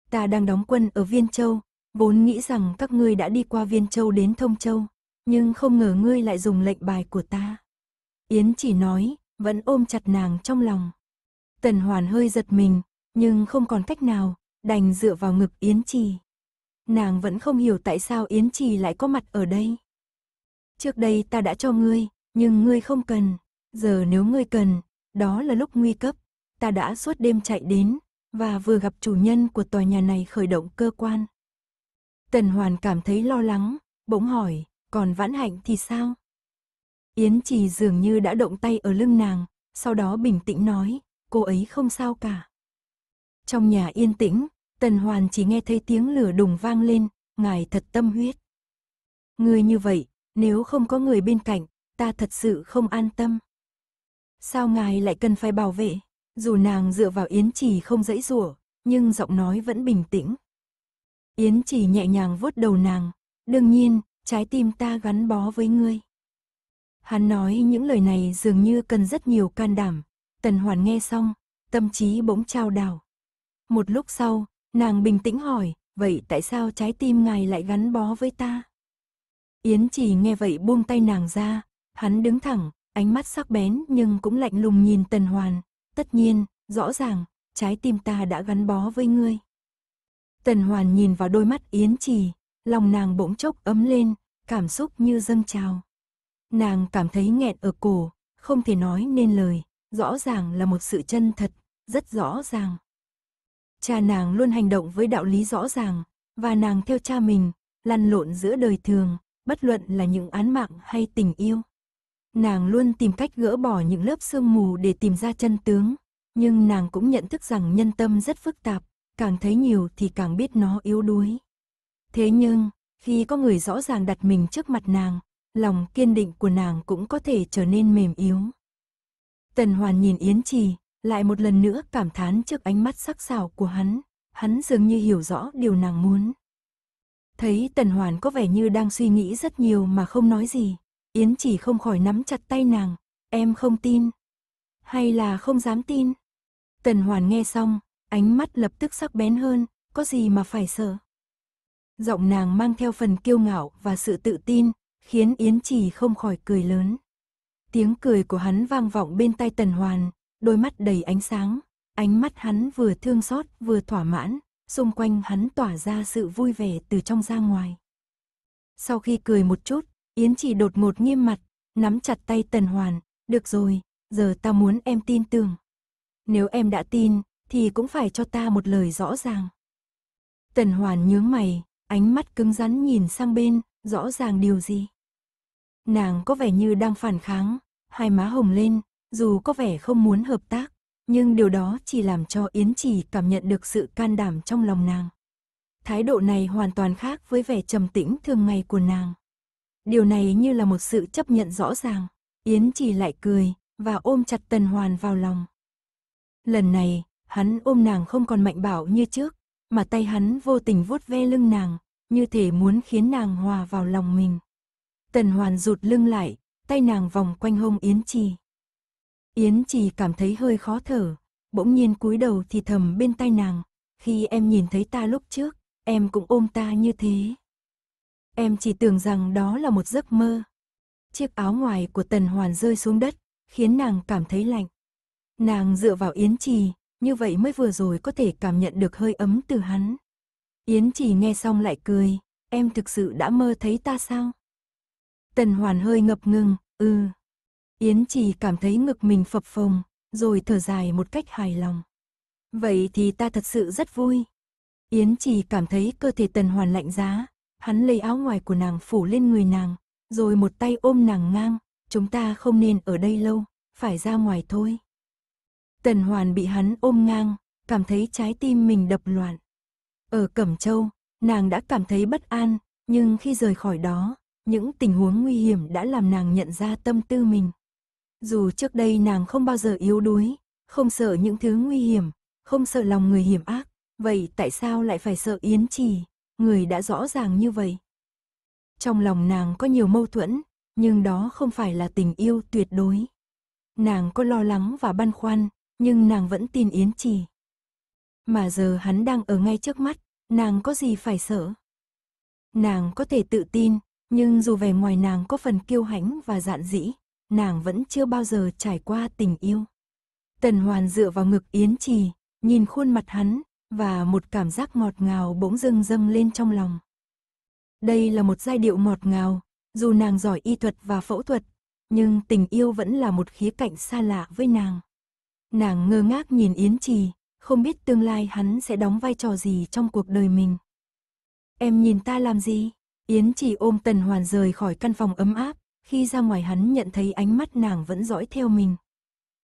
Speaker 1: Ta đang đóng quân ở Viên Châu, vốn nghĩ rằng các ngươi đã đi qua Viên Châu đến Thông Châu, nhưng không ngờ ngươi lại dùng lệnh bài của ta. Yến chỉ nói, vẫn ôm chặt nàng trong lòng. Tần Hoàn hơi giật mình, nhưng không còn cách nào, đành dựa vào ngực Yến Trì. Nàng vẫn không hiểu tại sao Yến Trì lại có mặt ở đây. Trước đây ta đã cho ngươi, nhưng ngươi không cần. Giờ nếu ngươi cần, đó là lúc nguy cấp. Ta đã suốt đêm chạy đến, và vừa gặp chủ nhân của tòa nhà này khởi động cơ quan. Tần Hoàn cảm thấy lo lắng, bỗng hỏi, còn vãn hạnh thì sao? Yến Trì dường như đã động tay ở lưng nàng, sau đó bình tĩnh nói, cô ấy không sao cả. Trong nhà yên tĩnh, Tần Hoàn chỉ nghe thấy tiếng lửa đùng vang lên, ngài thật tâm huyết. Người như vậy, nếu không có người bên cạnh, ta thật sự không an tâm. Sao ngài lại cần phải bảo vệ? Dù nàng dựa vào Yến Trì không dãy rủa, nhưng giọng nói vẫn bình tĩnh. Yến Trì nhẹ nhàng vuốt đầu nàng, đương nhiên, trái tim ta gắn bó với ngươi. Hắn nói những lời này dường như cần rất nhiều can đảm, Tần Hoàn nghe xong, tâm trí bỗng trao đảo. Một lúc sau, nàng bình tĩnh hỏi, vậy tại sao trái tim ngài lại gắn bó với ta? Yến chỉ nghe vậy buông tay nàng ra, hắn đứng thẳng, ánh mắt sắc bén nhưng cũng lạnh lùng nhìn Tần Hoàn. Tất nhiên, rõ ràng, trái tim ta đã gắn bó với ngươi. Tần Hoàn nhìn vào đôi mắt Yến Trì, lòng nàng bỗng chốc ấm lên, cảm xúc như dâng trào. Nàng cảm thấy nghẹn ở cổ, không thể nói nên lời, rõ ràng là một sự chân thật, rất rõ ràng. Cha nàng luôn hành động với đạo lý rõ ràng, và nàng theo cha mình, lăn lộn giữa đời thường, bất luận là những án mạng hay tình yêu. Nàng luôn tìm cách gỡ bỏ những lớp sương mù để tìm ra chân tướng, nhưng nàng cũng nhận thức rằng nhân tâm rất phức tạp, càng thấy nhiều thì càng biết nó yếu đuối. Thế nhưng, khi có người rõ ràng đặt mình trước mặt nàng, lòng kiên định của nàng cũng có thể trở nên mềm yếu. Tần Hoàn nhìn Yến Trì, lại một lần nữa cảm thán trước ánh mắt sắc sảo của hắn, hắn dường như hiểu rõ điều nàng muốn. Thấy Tần Hoàn có vẻ như đang suy nghĩ rất nhiều mà không nói gì, Yến chỉ không khỏi nắm chặt tay nàng, em không tin. Hay là không dám tin. Tần Hoàn nghe xong, ánh mắt lập tức sắc bén hơn, có gì mà phải sợ. Giọng nàng mang theo phần kiêu ngạo và sự tự tin, khiến Yến Chỉ không khỏi cười lớn. Tiếng cười của hắn vang vọng bên tai Tần Hoàn, đôi mắt đầy ánh sáng, ánh mắt hắn vừa thương xót vừa thỏa mãn, xung quanh hắn tỏa ra sự vui vẻ từ trong ra ngoài. Sau khi cười một chút, Yến chỉ đột ngột nghiêm mặt, nắm chặt tay Tần Hoàn, được rồi, giờ ta muốn em tin tưởng. Nếu em đã tin, thì cũng phải cho ta một lời rõ ràng. Tần Hoàn nhướng mày, ánh mắt cứng rắn nhìn sang bên, rõ ràng điều gì. Nàng có vẻ như đang phản kháng, hai má hồng lên, dù có vẻ không muốn hợp tác, nhưng điều đó chỉ làm cho Yến Chỉ cảm nhận được sự can đảm trong lòng nàng. Thái độ này hoàn toàn khác với vẻ trầm tĩnh thường ngày của nàng. Điều này như là một sự chấp nhận rõ ràng. Yến chỉ lại cười và ôm chặt Tần Hoàn vào lòng. Lần này, hắn ôm nàng không còn mạnh bảo như trước, mà tay hắn vô tình vuốt ve lưng nàng, như thể muốn khiến nàng hòa vào lòng mình. Tần Hoàn rụt lưng lại, tay nàng vòng quanh hông Yến Trì. Yến Trì cảm thấy hơi khó thở, bỗng nhiên cúi đầu thì thầm bên tay nàng, khi em nhìn thấy ta lúc trước, em cũng ôm ta như thế. Em chỉ tưởng rằng đó là một giấc mơ. Chiếc áo ngoài của Tần Hoàn rơi xuống đất, khiến nàng cảm thấy lạnh. Nàng dựa vào Yến Trì, như vậy mới vừa rồi có thể cảm nhận được hơi ấm từ hắn. Yến Trì nghe xong lại cười, em thực sự đã mơ thấy ta sao? Tần Hoàn hơi ngập ngừng, ừ. Yến Trì cảm thấy ngực mình phập phồng, rồi thở dài một cách hài lòng. Vậy thì ta thật sự rất vui. Yến Trì cảm thấy cơ thể Tần Hoàn lạnh giá, hắn lấy áo ngoài của nàng phủ lên người nàng, rồi một tay ôm nàng ngang, chúng ta không nên ở đây lâu, phải ra ngoài thôi. Tần Hoàn bị hắn ôm ngang, cảm thấy trái tim mình đập loạn. Ở Cẩm Châu, nàng đã cảm thấy bất an, nhưng khi rời khỏi đó, những tình huống nguy hiểm đã làm nàng nhận ra tâm tư mình. Dù trước đây nàng không bao giờ yếu đuối, không sợ những thứ nguy hiểm, không sợ lòng người hiểm ác, vậy tại sao lại phải sợ Yến Trì? người đã rõ ràng như vậy. Trong lòng nàng có nhiều mâu thuẫn, nhưng đó không phải là tình yêu tuyệt đối. Nàng có lo lắng và băn khoăn, nhưng nàng vẫn tin Yến Trì. Mà giờ hắn đang ở ngay trước mắt, nàng có gì phải sợ. Nàng có thể tự tin, nhưng dù vẻ ngoài nàng có phần kiêu hãnh và dạn dĩ, nàng vẫn chưa bao giờ trải qua tình yêu. Tần Hoàn dựa vào ngực Yến Trì, nhìn khuôn mặt hắn, và một cảm giác ngọt ngào bỗng dưng dâng lên trong lòng. Đây là một giai điệu ngọt ngào, dù nàng giỏi y thuật và phẫu thuật, nhưng tình yêu vẫn là một khía cạnh xa lạ với nàng. Nàng ngơ ngác nhìn Yến Trì, không biết tương lai hắn sẽ đóng vai trò gì trong cuộc đời mình. Em nhìn ta làm gì? Yến Trì ôm Tần Hoàn rời khỏi căn phòng ấm áp, khi ra ngoài hắn nhận thấy ánh mắt nàng vẫn dõi theo mình.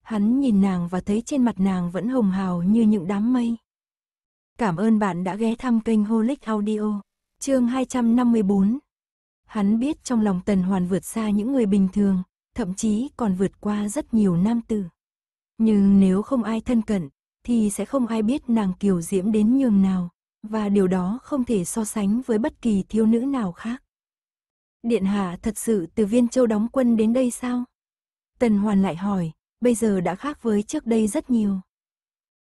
Speaker 1: Hắn nhìn nàng và thấy trên mặt nàng vẫn hồng hào như những đám mây. Cảm ơn bạn đã ghé thăm kênh Holic Audio. Chương 254. Hắn biết trong lòng Tần Hoàn vượt xa những người bình thường, thậm chí còn vượt qua rất nhiều nam tử. Nhưng nếu không ai thân cận, thì sẽ không ai biết nàng kiều diễm đến nhường nào, và điều đó không thể so sánh với bất kỳ thiếu nữ nào khác. Điện hạ thật sự từ Viên Châu đóng quân đến đây sao? Tần Hoàn lại hỏi, bây giờ đã khác với trước đây rất nhiều.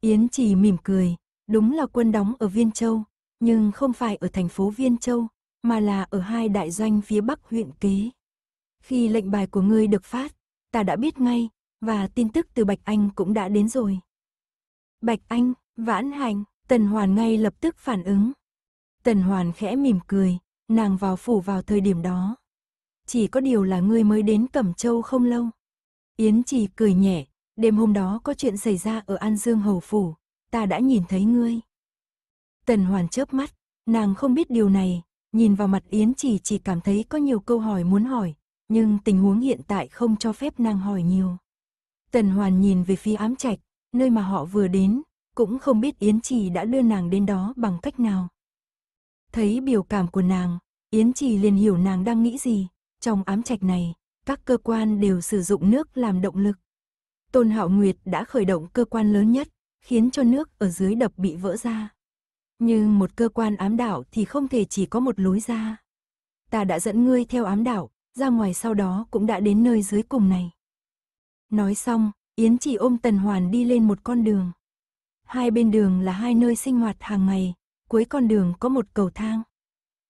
Speaker 1: Yến chỉ mỉm cười, Đúng là quân đóng ở Viên Châu, nhưng không phải ở thành phố Viên Châu, mà là ở hai đại doanh phía bắc huyện kế. Khi lệnh bài của ngươi được phát, ta đã biết ngay, và tin tức từ Bạch Anh cũng đã đến rồi. Bạch Anh, vãn hành, Tần Hoàn ngay lập tức phản ứng. Tần Hoàn khẽ mỉm cười, nàng vào phủ vào thời điểm đó. Chỉ có điều là ngươi mới đến Cẩm Châu không lâu. Yến chỉ cười nhẹ, đêm hôm đó có chuyện xảy ra ở An Dương Hầu Phủ, ta đã nhìn thấy ngươi. Tần Hoàn chớp mắt, nàng không biết điều này, nhìn vào mặt Yến Chỉ chỉ cảm thấy có nhiều câu hỏi muốn hỏi, nhưng tình huống hiện tại không cho phép nàng hỏi nhiều. Tần Hoàn nhìn về phía ám trạch, nơi mà họ vừa đến, cũng không biết Yến Trì đã đưa nàng đến đó bằng cách nào. Thấy biểu cảm của nàng, Yến Trì liền hiểu nàng đang nghĩ gì, trong ám trạch này, các cơ quan đều sử dụng nước làm động lực. Tôn Hạo Nguyệt đã khởi động cơ quan lớn nhất, khiến cho nước ở dưới đập bị vỡ ra. Nhưng một cơ quan ám đảo thì không thể chỉ có một lối ra. Ta đã dẫn ngươi theo ám đảo, ra ngoài sau đó cũng đã đến nơi dưới cùng này. Nói xong, Yến chỉ ôm Tần Hoàn đi lên một con đường. Hai bên đường là hai nơi sinh hoạt hàng ngày, cuối con đường có một cầu thang.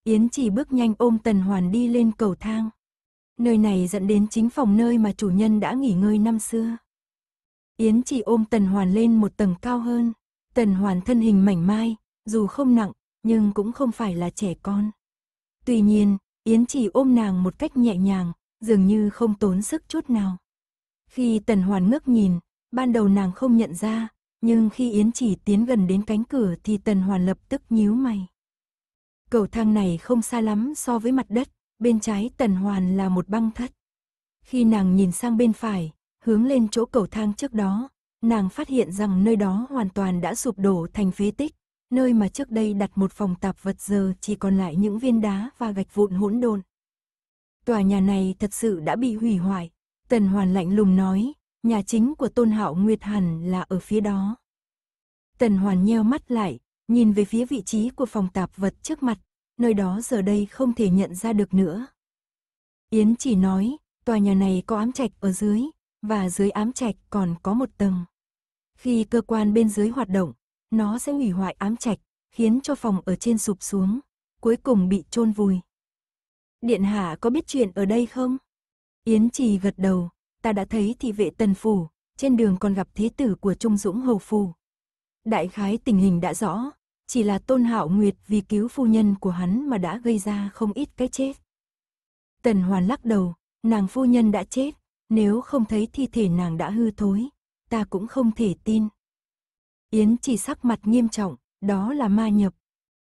Speaker 1: Yến chỉ bước nhanh ôm Tần Hoàn đi lên cầu thang. Nơi này dẫn đến chính phòng nơi mà chủ nhân đã nghỉ ngơi năm xưa. Yến chỉ ôm Tần Hoàn lên một tầng cao hơn. Tần Hoàn thân hình mảnh mai, dù không nặng, nhưng cũng không phải là trẻ con. Tuy nhiên, Yến chỉ ôm nàng một cách nhẹ nhàng, dường như không tốn sức chút nào. Khi Tần Hoàn ngước nhìn, ban đầu nàng không nhận ra, nhưng khi Yến chỉ tiến gần đến cánh cửa thì Tần Hoàn lập tức nhíu mày. Cầu thang này không xa lắm so với mặt đất, bên trái Tần Hoàn là một băng thất. Khi nàng nhìn sang bên phải, hướng lên chỗ cầu thang trước đó, nàng phát hiện rằng nơi đó hoàn toàn đã sụp đổ thành phế tích, nơi mà trước đây đặt một phòng tạp vật giờ chỉ còn lại những viên đá và gạch vụn hỗn độn. Tòa nhà này thật sự đã bị hủy hoại, Tần Hoàn lạnh lùng nói, nhà chính của Tôn Hạo Nguyệt hẳn là ở phía đó. Tần Hoàn nheo mắt lại, nhìn về phía vị trí của phòng tạp vật trước mặt, nơi đó giờ đây không thể nhận ra được nữa. Yến chỉ nói, tòa nhà này có ám trạch ở dưới, và dưới ám trạch còn có một tầng. Khi cơ quan bên dưới hoạt động, nó sẽ hủy hoại ám trạch, khiến cho phòng ở trên sụp xuống, cuối cùng bị chôn vùi. Điện hạ có biết chuyện ở đây không? Yến Trì gật đầu, ta đã thấy thị vệ tần phủ, trên đường còn gặp thế tử của Trung Dũng Hầu Phủ. Đại khái tình hình đã rõ, chỉ là Tôn Hạo Nguyệt vì cứu phu nhân của hắn mà đã gây ra không ít cái chết. Tần Hoàn lắc đầu, nàng phu nhân đã chết, nếu không thấy thi thể nàng đã hư thối, ta cũng không thể tin. Yến chỉ sắc mặt nghiêm trọng, đó là ma nhập.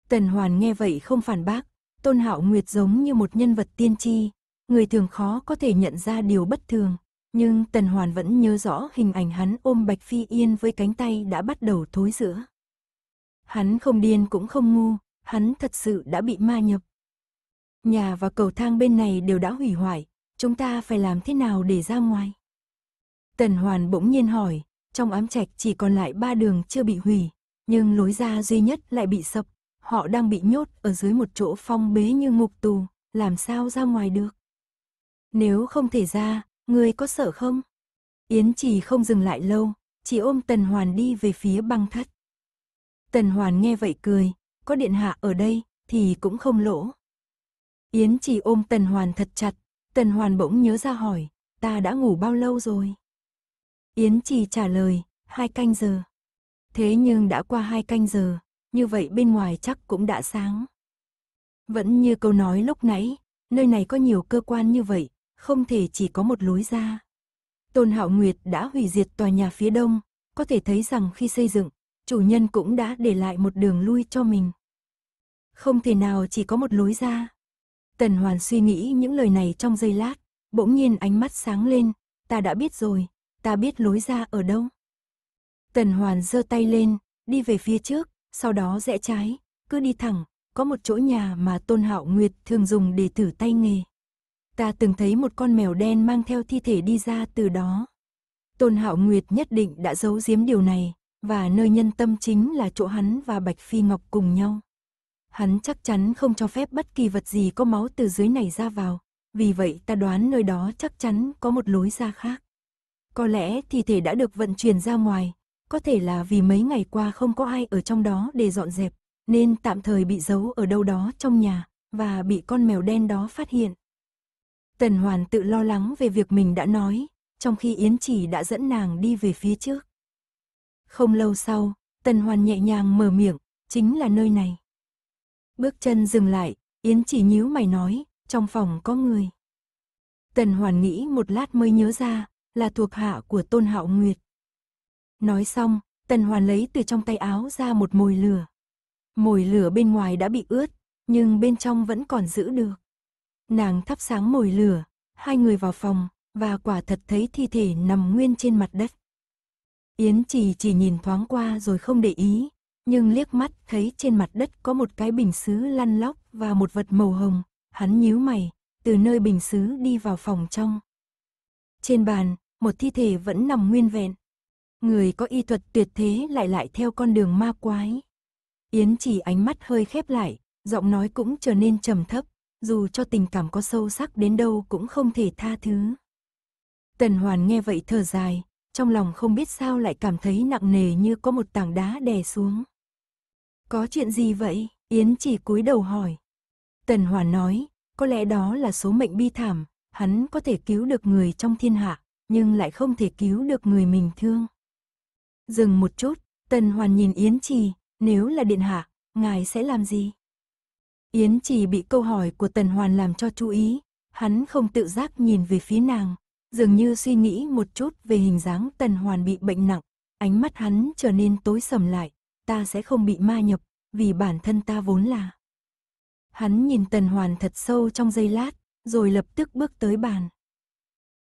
Speaker 1: Tần Hoàn nghe vậy không phản bác, Tôn Hạo Nguyệt giống như một nhân vật tiên tri, người thường khó có thể nhận ra điều bất thường, nhưng Tần Hoàn vẫn nhớ rõ hình ảnh hắn ôm Bạch Phi Yên với cánh tay đã bắt đầu thối rữa. Hắn không điên cũng không ngu, hắn thật sự đã bị ma nhập. Nhà và cầu thang bên này đều đã hủy hoại, chúng ta phải làm thế nào để ra ngoài? Tần Hoàn bỗng nhiên hỏi, trong ám trạch chỉ còn lại ba đường chưa bị hủy, nhưng lối ra duy nhất lại bị sập, họ đang bị nhốt ở dưới một chỗ phong bế như ngục tù, làm sao ra ngoài được? Nếu không thể ra, người có sợ không? Yến chỉ không dừng lại lâu, chỉ ôm Tần Hoàn đi về phía băng thất. Tần Hoàn nghe vậy cười, có điện hạ ở đây thì cũng không lỗ. Yến chỉ ôm Tần Hoàn thật chặt, Tần Hoàn bỗng nhớ ra hỏi, ta đã ngủ bao lâu rồi? Yến Trì trả lời, hai canh giờ. Thế nhưng đã qua hai canh giờ, như vậy bên ngoài chắc cũng đã sáng. Vẫn như câu nói lúc nãy, nơi này có nhiều cơ quan như vậy, không thể chỉ có một lối ra. Tôn Hạo Nguyệt đã hủy diệt tòa nhà phía đông, có thể thấy rằng khi xây dựng, chủ nhân cũng đã để lại một đường lui cho mình. Không thể nào chỉ có một lối ra. Tần Hoàn suy nghĩ những lời này trong giây lát, bỗng nhiên ánh mắt sáng lên, ta đã biết rồi, ta biết lối ra ở đâu. Tần Hoàn giơ tay lên, đi về phía trước, sau đó rẽ trái, cứ đi thẳng, có một chỗ nhà mà Tôn Hạo Nguyệt thường dùng để thử tay nghề. Ta từng thấy một con mèo đen mang theo thi thể đi ra từ đó. Tôn Hạo Nguyệt nhất định đã giấu giếm điều này, và nơi nhân tâm chính là chỗ hắn và Bạch Phi Ngọc cùng nhau hắn chắc chắn không cho phép bất kỳ vật gì có máu từ dưới này ra vào, vì vậy ta đoán nơi đó chắc chắn có một lối ra khác. Có lẽ thi thể đã được vận chuyển ra ngoài, có thể là vì mấy ngày qua không có ai ở trong đó để dọn dẹp, nên tạm thời bị giấu ở đâu đó trong nhà, và bị con mèo đen đó phát hiện. Tần Hoàn tự lo lắng về việc mình đã nói, trong khi Yến Chỉ đã dẫn nàng đi về phía trước. Không lâu sau, Tần Hoàn nhẹ nhàng mở miệng, chính là nơi này. Bước chân dừng lại, Yến chỉ nhíu mày nói, trong phòng có người. Tần Hoàn nghĩ một lát mới nhớ ra, là thuộc hạ của Tôn Hạo Nguyệt. Nói xong, Tần Hoàn lấy từ trong tay áo ra một mồi lửa. Mồi lửa bên ngoài đã bị ướt, nhưng bên trong vẫn còn giữ được. Nàng thắp sáng mồi lửa, hai người vào phòng, và quả thật thấy thi thể nằm nguyên trên mặt đất. Yến chỉ chỉ nhìn thoáng qua rồi không để ý, nhưng liếc mắt thấy trên mặt đất có một cái bình xứ lăn lóc và một vật màu hồng, hắn nhíu mày, từ nơi bình xứ đi vào phòng trong. Trên bàn, một thi thể vẫn nằm nguyên vẹn. Người có y thuật tuyệt thế lại lại theo con đường ma quái. Yến chỉ ánh mắt hơi khép lại, giọng nói cũng trở nên trầm thấp, dù cho tình cảm có sâu sắc đến đâu cũng không thể tha thứ. Tần Hoàn nghe vậy thở dài, trong lòng không biết sao lại cảm thấy nặng nề như có một tảng đá đè xuống. Có chuyện gì vậy? Yến chỉ cúi đầu hỏi. Tần Hoàn nói, có lẽ đó là số mệnh bi thảm, hắn có thể cứu được người trong thiên hạ, nhưng lại không thể cứu được người mình thương. Dừng một chút, Tần Hoàn nhìn Yến Trì, nếu là điện hạ, ngài sẽ làm gì? Yến Trì bị câu hỏi của Tần Hoàn làm cho chú ý, hắn không tự giác nhìn về phía nàng, dường như suy nghĩ một chút về hình dáng Tần Hoàn bị bệnh nặng, ánh mắt hắn trở nên tối sầm lại, ta sẽ không bị ma nhập, vì bản thân ta vốn là. Hắn nhìn Tần Hoàn thật sâu trong giây lát, rồi lập tức bước tới bàn.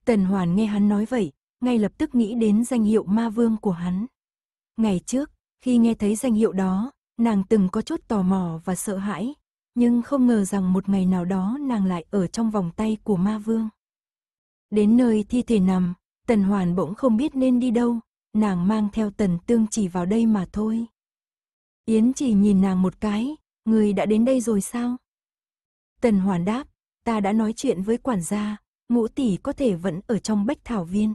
Speaker 1: Tần Hoàn nghe hắn nói vậy, ngay lập tức nghĩ đến danh hiệu ma vương của hắn. Ngày trước, khi nghe thấy danh hiệu đó, nàng từng có chút tò mò và sợ hãi, nhưng không ngờ rằng một ngày nào đó nàng lại ở trong vòng tay của ma vương. Đến nơi thi thể nằm, Tần Hoàn bỗng không biết nên đi đâu, nàng mang theo Tần Tương chỉ vào đây mà thôi. Yến chỉ nhìn nàng một cái, người đã đến đây rồi sao? Tần Hoàn đáp, ta đã nói chuyện với quản gia, ngũ tỷ có thể vẫn ở trong bách thảo viên.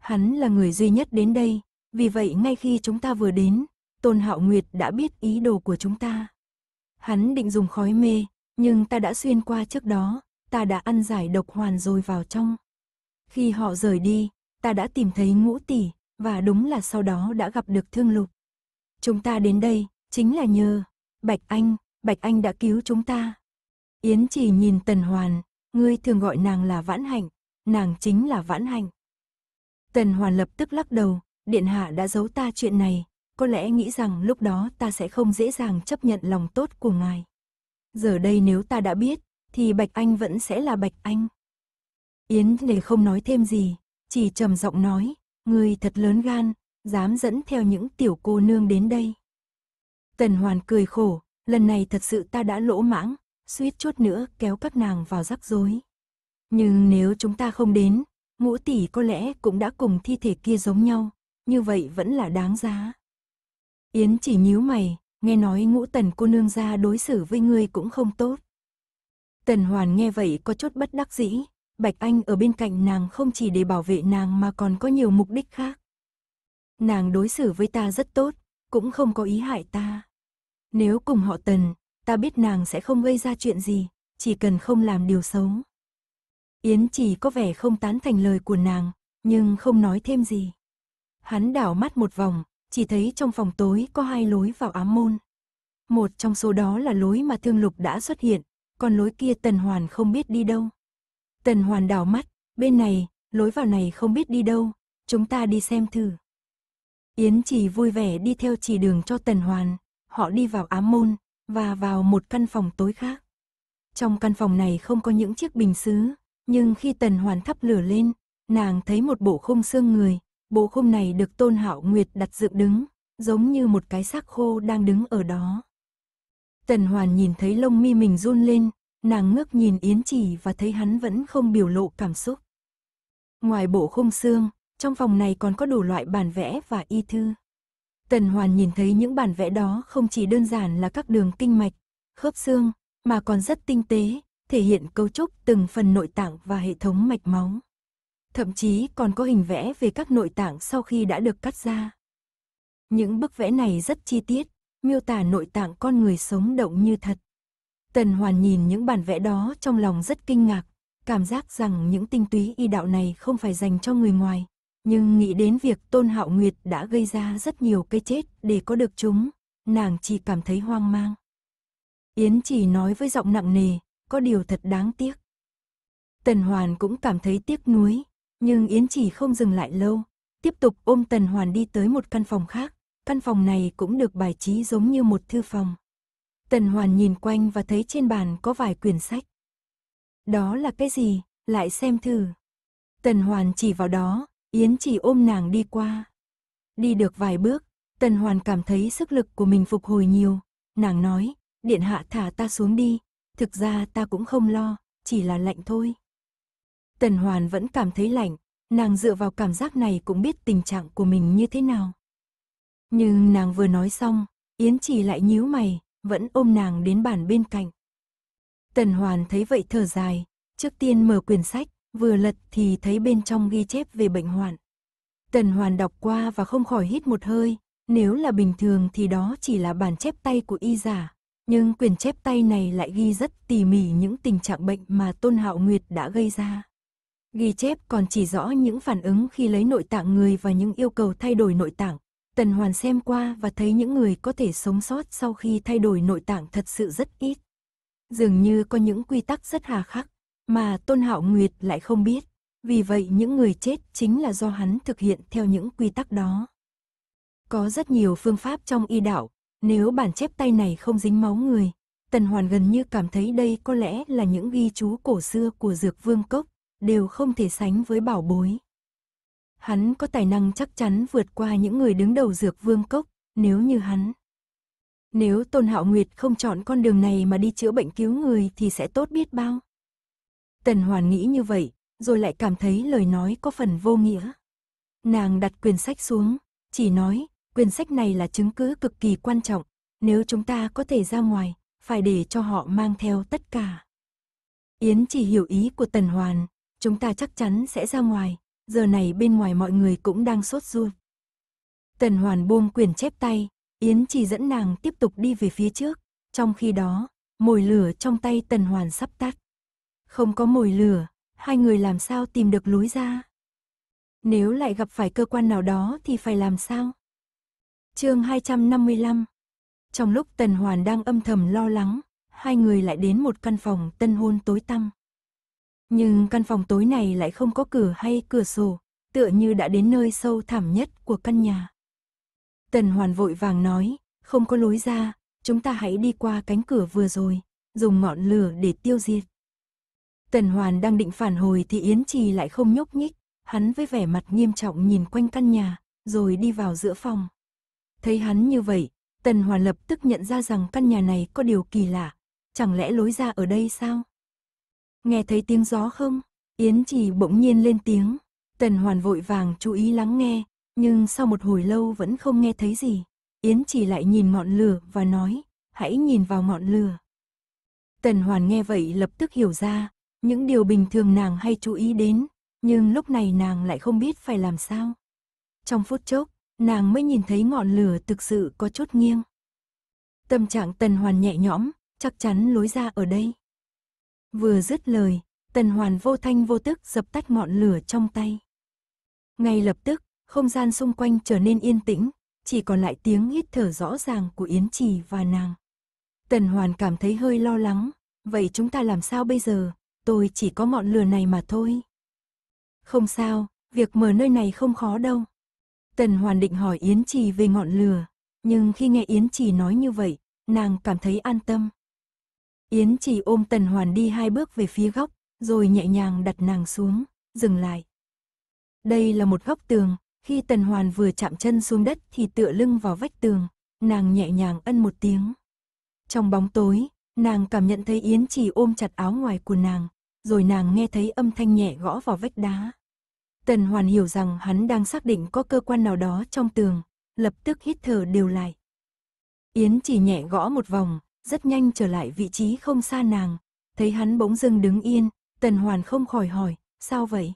Speaker 1: Hắn là người duy nhất đến đây, vì vậy ngay khi chúng ta vừa đến, Tôn Hạo Nguyệt đã biết ý đồ của chúng ta. Hắn định dùng khói mê, nhưng ta đã xuyên qua trước đó, ta đã ăn giải độc hoàn rồi vào trong. Khi họ rời đi, ta đã tìm thấy ngũ tỷ, và đúng là sau đó đã gặp được thương lục. Chúng ta đến đây, Chính là nhờ, Bạch Anh, Bạch Anh đã cứu chúng ta. Yến chỉ nhìn Tần Hoàn, ngươi thường gọi nàng là Vãn Hạnh, nàng chính là Vãn Hạnh. Tần Hoàn lập tức lắc đầu, Điện Hạ đã giấu ta chuyện này, có lẽ nghĩ rằng lúc đó ta sẽ không dễ dàng chấp nhận lòng tốt của ngài. Giờ đây nếu ta đã biết, thì Bạch Anh vẫn sẽ là Bạch Anh. Yến để không nói thêm gì, chỉ trầm giọng nói, ngươi thật lớn gan, dám dẫn theo những tiểu cô nương đến đây. Tần Hoàn cười khổ, lần này thật sự ta đã lỗ mãng, suýt chút nữa kéo các nàng vào rắc rối. Nhưng nếu chúng ta không đến, ngũ tỷ có lẽ cũng đã cùng thi thể kia giống nhau, như vậy vẫn là đáng giá. Yến chỉ nhíu mày, nghe nói ngũ tần cô nương ra đối xử với ngươi cũng không tốt. Tần Hoàn nghe vậy có chút bất đắc dĩ, Bạch Anh ở bên cạnh nàng không chỉ để bảo vệ nàng mà còn có nhiều mục đích khác. Nàng đối xử với ta rất tốt, cũng không có ý hại ta. Nếu cùng họ Tần, ta biết nàng sẽ không gây ra chuyện gì, chỉ cần không làm điều xấu. Yến chỉ có vẻ không tán thành lời của nàng, nhưng không nói thêm gì. Hắn đảo mắt một vòng, chỉ thấy trong phòng tối có hai lối vào ám môn. Một trong số đó là lối mà thương lục đã xuất hiện, còn lối kia tần hoàn không biết đi đâu. Tần hoàn đảo mắt, bên này, lối vào này không biết đi đâu, chúng ta đi xem thử. Yến chỉ vui vẻ đi theo chỉ đường cho tần hoàn họ đi vào ám môn và vào một căn phòng tối khác. Trong căn phòng này không có những chiếc bình sứ, nhưng khi tần hoàn thắp lửa lên, nàng thấy một bộ khung xương người, bộ khung này được tôn hạo nguyệt đặt dựng đứng, giống như một cái xác khô đang đứng ở đó. Tần hoàn nhìn thấy lông mi mình run lên, nàng ngước nhìn Yến Chỉ và thấy hắn vẫn không biểu lộ cảm xúc. Ngoài bộ khung xương, trong phòng này còn có đủ loại bản vẽ và y thư. Tần Hoàn nhìn thấy những bản vẽ đó không chỉ đơn giản là các đường kinh mạch, khớp xương, mà còn rất tinh tế, thể hiện cấu trúc từng phần nội tạng và hệ thống mạch máu. Thậm chí còn có hình vẽ về các nội tạng sau khi đã được cắt ra. Những bức vẽ này rất chi tiết, miêu tả nội tạng con người sống động như thật. Tần Hoàn nhìn những bản vẽ đó trong lòng rất kinh ngạc, cảm giác rằng những tinh túy y đạo này không phải dành cho người ngoài, nhưng nghĩ đến việc Tôn Hạo Nguyệt đã gây ra rất nhiều cái chết để có được chúng, nàng chỉ cảm thấy hoang mang. Yến chỉ nói với giọng nặng nề, có điều thật đáng tiếc. Tần Hoàn cũng cảm thấy tiếc nuối, nhưng Yến chỉ không dừng lại lâu, tiếp tục ôm Tần Hoàn đi tới một căn phòng khác, căn phòng này cũng được bài trí giống như một thư phòng. Tần Hoàn nhìn quanh và thấy trên bàn có vài quyển sách. Đó là cái gì, lại xem thử. Tần Hoàn chỉ vào đó, Yến chỉ ôm nàng đi qua. Đi được vài bước, Tần Hoàn cảm thấy sức lực của mình phục hồi nhiều. Nàng nói, điện hạ thả ta xuống đi, thực ra ta cũng không lo, chỉ là lạnh thôi. Tần Hoàn vẫn cảm thấy lạnh, nàng dựa vào cảm giác này cũng biết tình trạng của mình như thế nào. Nhưng nàng vừa nói xong, Yến chỉ lại nhíu mày, vẫn ôm nàng đến bàn bên cạnh. Tần Hoàn thấy vậy thở dài, trước tiên mở quyển sách, vừa lật thì thấy bên trong ghi chép về bệnh hoạn. Tần Hoàn đọc qua và không khỏi hít một hơi, nếu là bình thường thì đó chỉ là bản chép tay của y giả, nhưng quyển chép tay này lại ghi rất tỉ mỉ những tình trạng bệnh mà Tôn Hạo Nguyệt đã gây ra. Ghi chép còn chỉ rõ những phản ứng khi lấy nội tạng người và những yêu cầu thay đổi nội tạng. Tần Hoàn xem qua và thấy những người có thể sống sót sau khi thay đổi nội tạng thật sự rất ít. Dường như có những quy tắc rất hà khắc, mà Tôn Hạo Nguyệt lại không biết. Vì vậy những người chết chính là do hắn thực hiện theo những quy tắc đó. Có rất nhiều phương pháp trong y đạo, nếu bản chép tay này không dính máu người, Tần Hoàn gần như cảm thấy đây có lẽ là những ghi chú cổ xưa của Dược Vương Cốc, đều không thể sánh với bảo bối. Hắn có tài năng chắc chắn vượt qua những người đứng đầu Dược Vương Cốc, nếu như hắn. Nếu Tôn Hạo Nguyệt không chọn con đường này mà đi chữa bệnh cứu người thì sẽ tốt biết bao. Tần Hoàn nghĩ như vậy, rồi lại cảm thấy lời nói có phần vô nghĩa. Nàng đặt quyển sách xuống, chỉ nói, quyển sách này là chứng cứ cực kỳ quan trọng, nếu chúng ta có thể ra ngoài, phải để cho họ mang theo tất cả. Yến chỉ hiểu ý của Tần Hoàn, chúng ta chắc chắn sẽ ra ngoài, giờ này bên ngoài mọi người cũng đang sốt ruột. Tần Hoàn buông quyển chép tay, Yến chỉ dẫn nàng tiếp tục đi về phía trước, trong khi đó, mồi lửa trong tay Tần Hoàn sắp tắt. Không có mồi lửa, hai người làm sao tìm được lối ra? Nếu lại gặp phải cơ quan nào đó thì phải làm sao? chương 255 Trong lúc Tần Hoàn đang âm thầm lo lắng, hai người lại đến một căn phòng tân hôn tối tăm. Nhưng căn phòng tối này lại không có cửa hay cửa sổ, tựa như đã đến nơi sâu thẳm nhất của căn nhà. Tần Hoàn vội vàng nói, không có lối ra, chúng ta hãy đi qua cánh cửa vừa rồi, dùng ngọn lửa để tiêu diệt. Tần Hoàn đang định phản hồi thì Yến Trì lại không nhúc nhích, hắn với vẻ mặt nghiêm trọng nhìn quanh căn nhà, rồi đi vào giữa phòng. Thấy hắn như vậy, Tần Hoàn lập tức nhận ra rằng căn nhà này có điều kỳ lạ, chẳng lẽ lối ra ở đây sao? Nghe thấy tiếng gió không? Yến Trì bỗng nhiên lên tiếng, Tần Hoàn vội vàng chú ý lắng nghe, nhưng sau một hồi lâu vẫn không nghe thấy gì. Yến Trì lại nhìn ngọn lửa và nói, hãy nhìn vào ngọn lửa. Tần Hoàn nghe vậy lập tức hiểu ra, những điều bình thường nàng hay chú ý đến, nhưng lúc này nàng lại không biết phải làm sao. Trong phút chốc, nàng mới nhìn thấy ngọn lửa thực sự có chút nghiêng. Tâm trạng Tần Hoàn nhẹ nhõm, chắc chắn lối ra ở đây. Vừa dứt lời, Tần Hoàn vô thanh vô tức dập tắt ngọn lửa trong tay. Ngay lập tức, không gian xung quanh trở nên yên tĩnh, chỉ còn lại tiếng hít thở rõ ràng của Yến Trì và nàng. Tần Hoàn cảm thấy hơi lo lắng, vậy chúng ta làm sao bây giờ, tôi chỉ có ngọn lửa này mà thôi. Không sao, việc mở nơi này không khó đâu. Tần Hoàn định hỏi Yến Trì về ngọn lửa, nhưng khi nghe Yến Trì nói như vậy, nàng cảm thấy an tâm. Yến Trì ôm Tần Hoàn đi hai bước về phía góc, rồi nhẹ nhàng đặt nàng xuống, dừng lại. Đây là một góc tường, khi Tần Hoàn vừa chạm chân xuống đất thì tựa lưng vào vách tường, nàng nhẹ nhàng ân một tiếng. Trong bóng tối, Nàng cảm nhận thấy Yến chỉ ôm chặt áo ngoài của nàng, rồi nàng nghe thấy âm thanh nhẹ gõ vào vách đá. Tần Hoàn hiểu rằng hắn đang xác định có cơ quan nào đó trong tường, lập tức hít thở đều lại. Yến chỉ nhẹ gõ một vòng, rất nhanh trở lại vị trí không xa nàng, thấy hắn bỗng dưng đứng yên, Tần Hoàn không khỏi hỏi, sao vậy?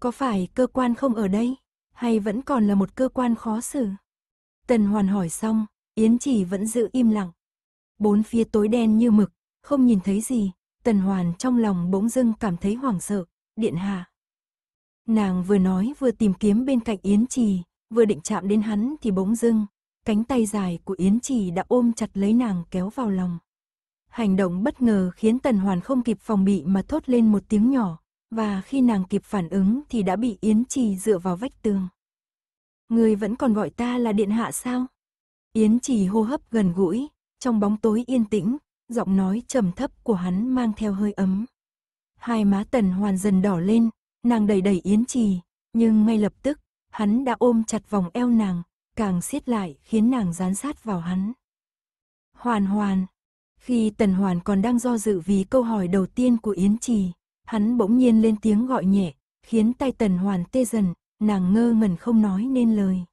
Speaker 1: Có phải cơ quan không ở đây, hay vẫn còn là một cơ quan khó xử? Tần Hoàn hỏi xong, Yến chỉ vẫn giữ im lặng. Bốn phía tối đen như mực, không nhìn thấy gì, Tần Hoàn trong lòng bỗng dưng cảm thấy hoảng sợ, điện hạ. Nàng vừa nói vừa tìm kiếm bên cạnh Yến Trì, vừa định chạm đến hắn thì bỗng dưng, cánh tay dài của Yến Trì đã ôm chặt lấy nàng kéo vào lòng. Hành động bất ngờ khiến Tần Hoàn không kịp phòng bị mà thốt lên một tiếng nhỏ, và khi nàng kịp phản ứng thì đã bị Yến Trì dựa vào vách tường. Người vẫn còn gọi ta là điện hạ sao? Yến Trì hô hấp gần gũi, trong bóng tối yên tĩnh, giọng nói trầm thấp của hắn mang theo hơi ấm. Hai má tần hoàn dần đỏ lên, nàng đầy đầy yến trì, nhưng ngay lập tức, hắn đã ôm chặt vòng eo nàng, càng siết lại khiến nàng dán sát vào hắn. Hoàn hoàn, khi tần hoàn còn đang do dự vì câu hỏi đầu tiên của yến trì, hắn bỗng nhiên lên tiếng gọi nhẹ, khiến tay tần hoàn tê dần, nàng ngơ ngẩn không nói nên lời.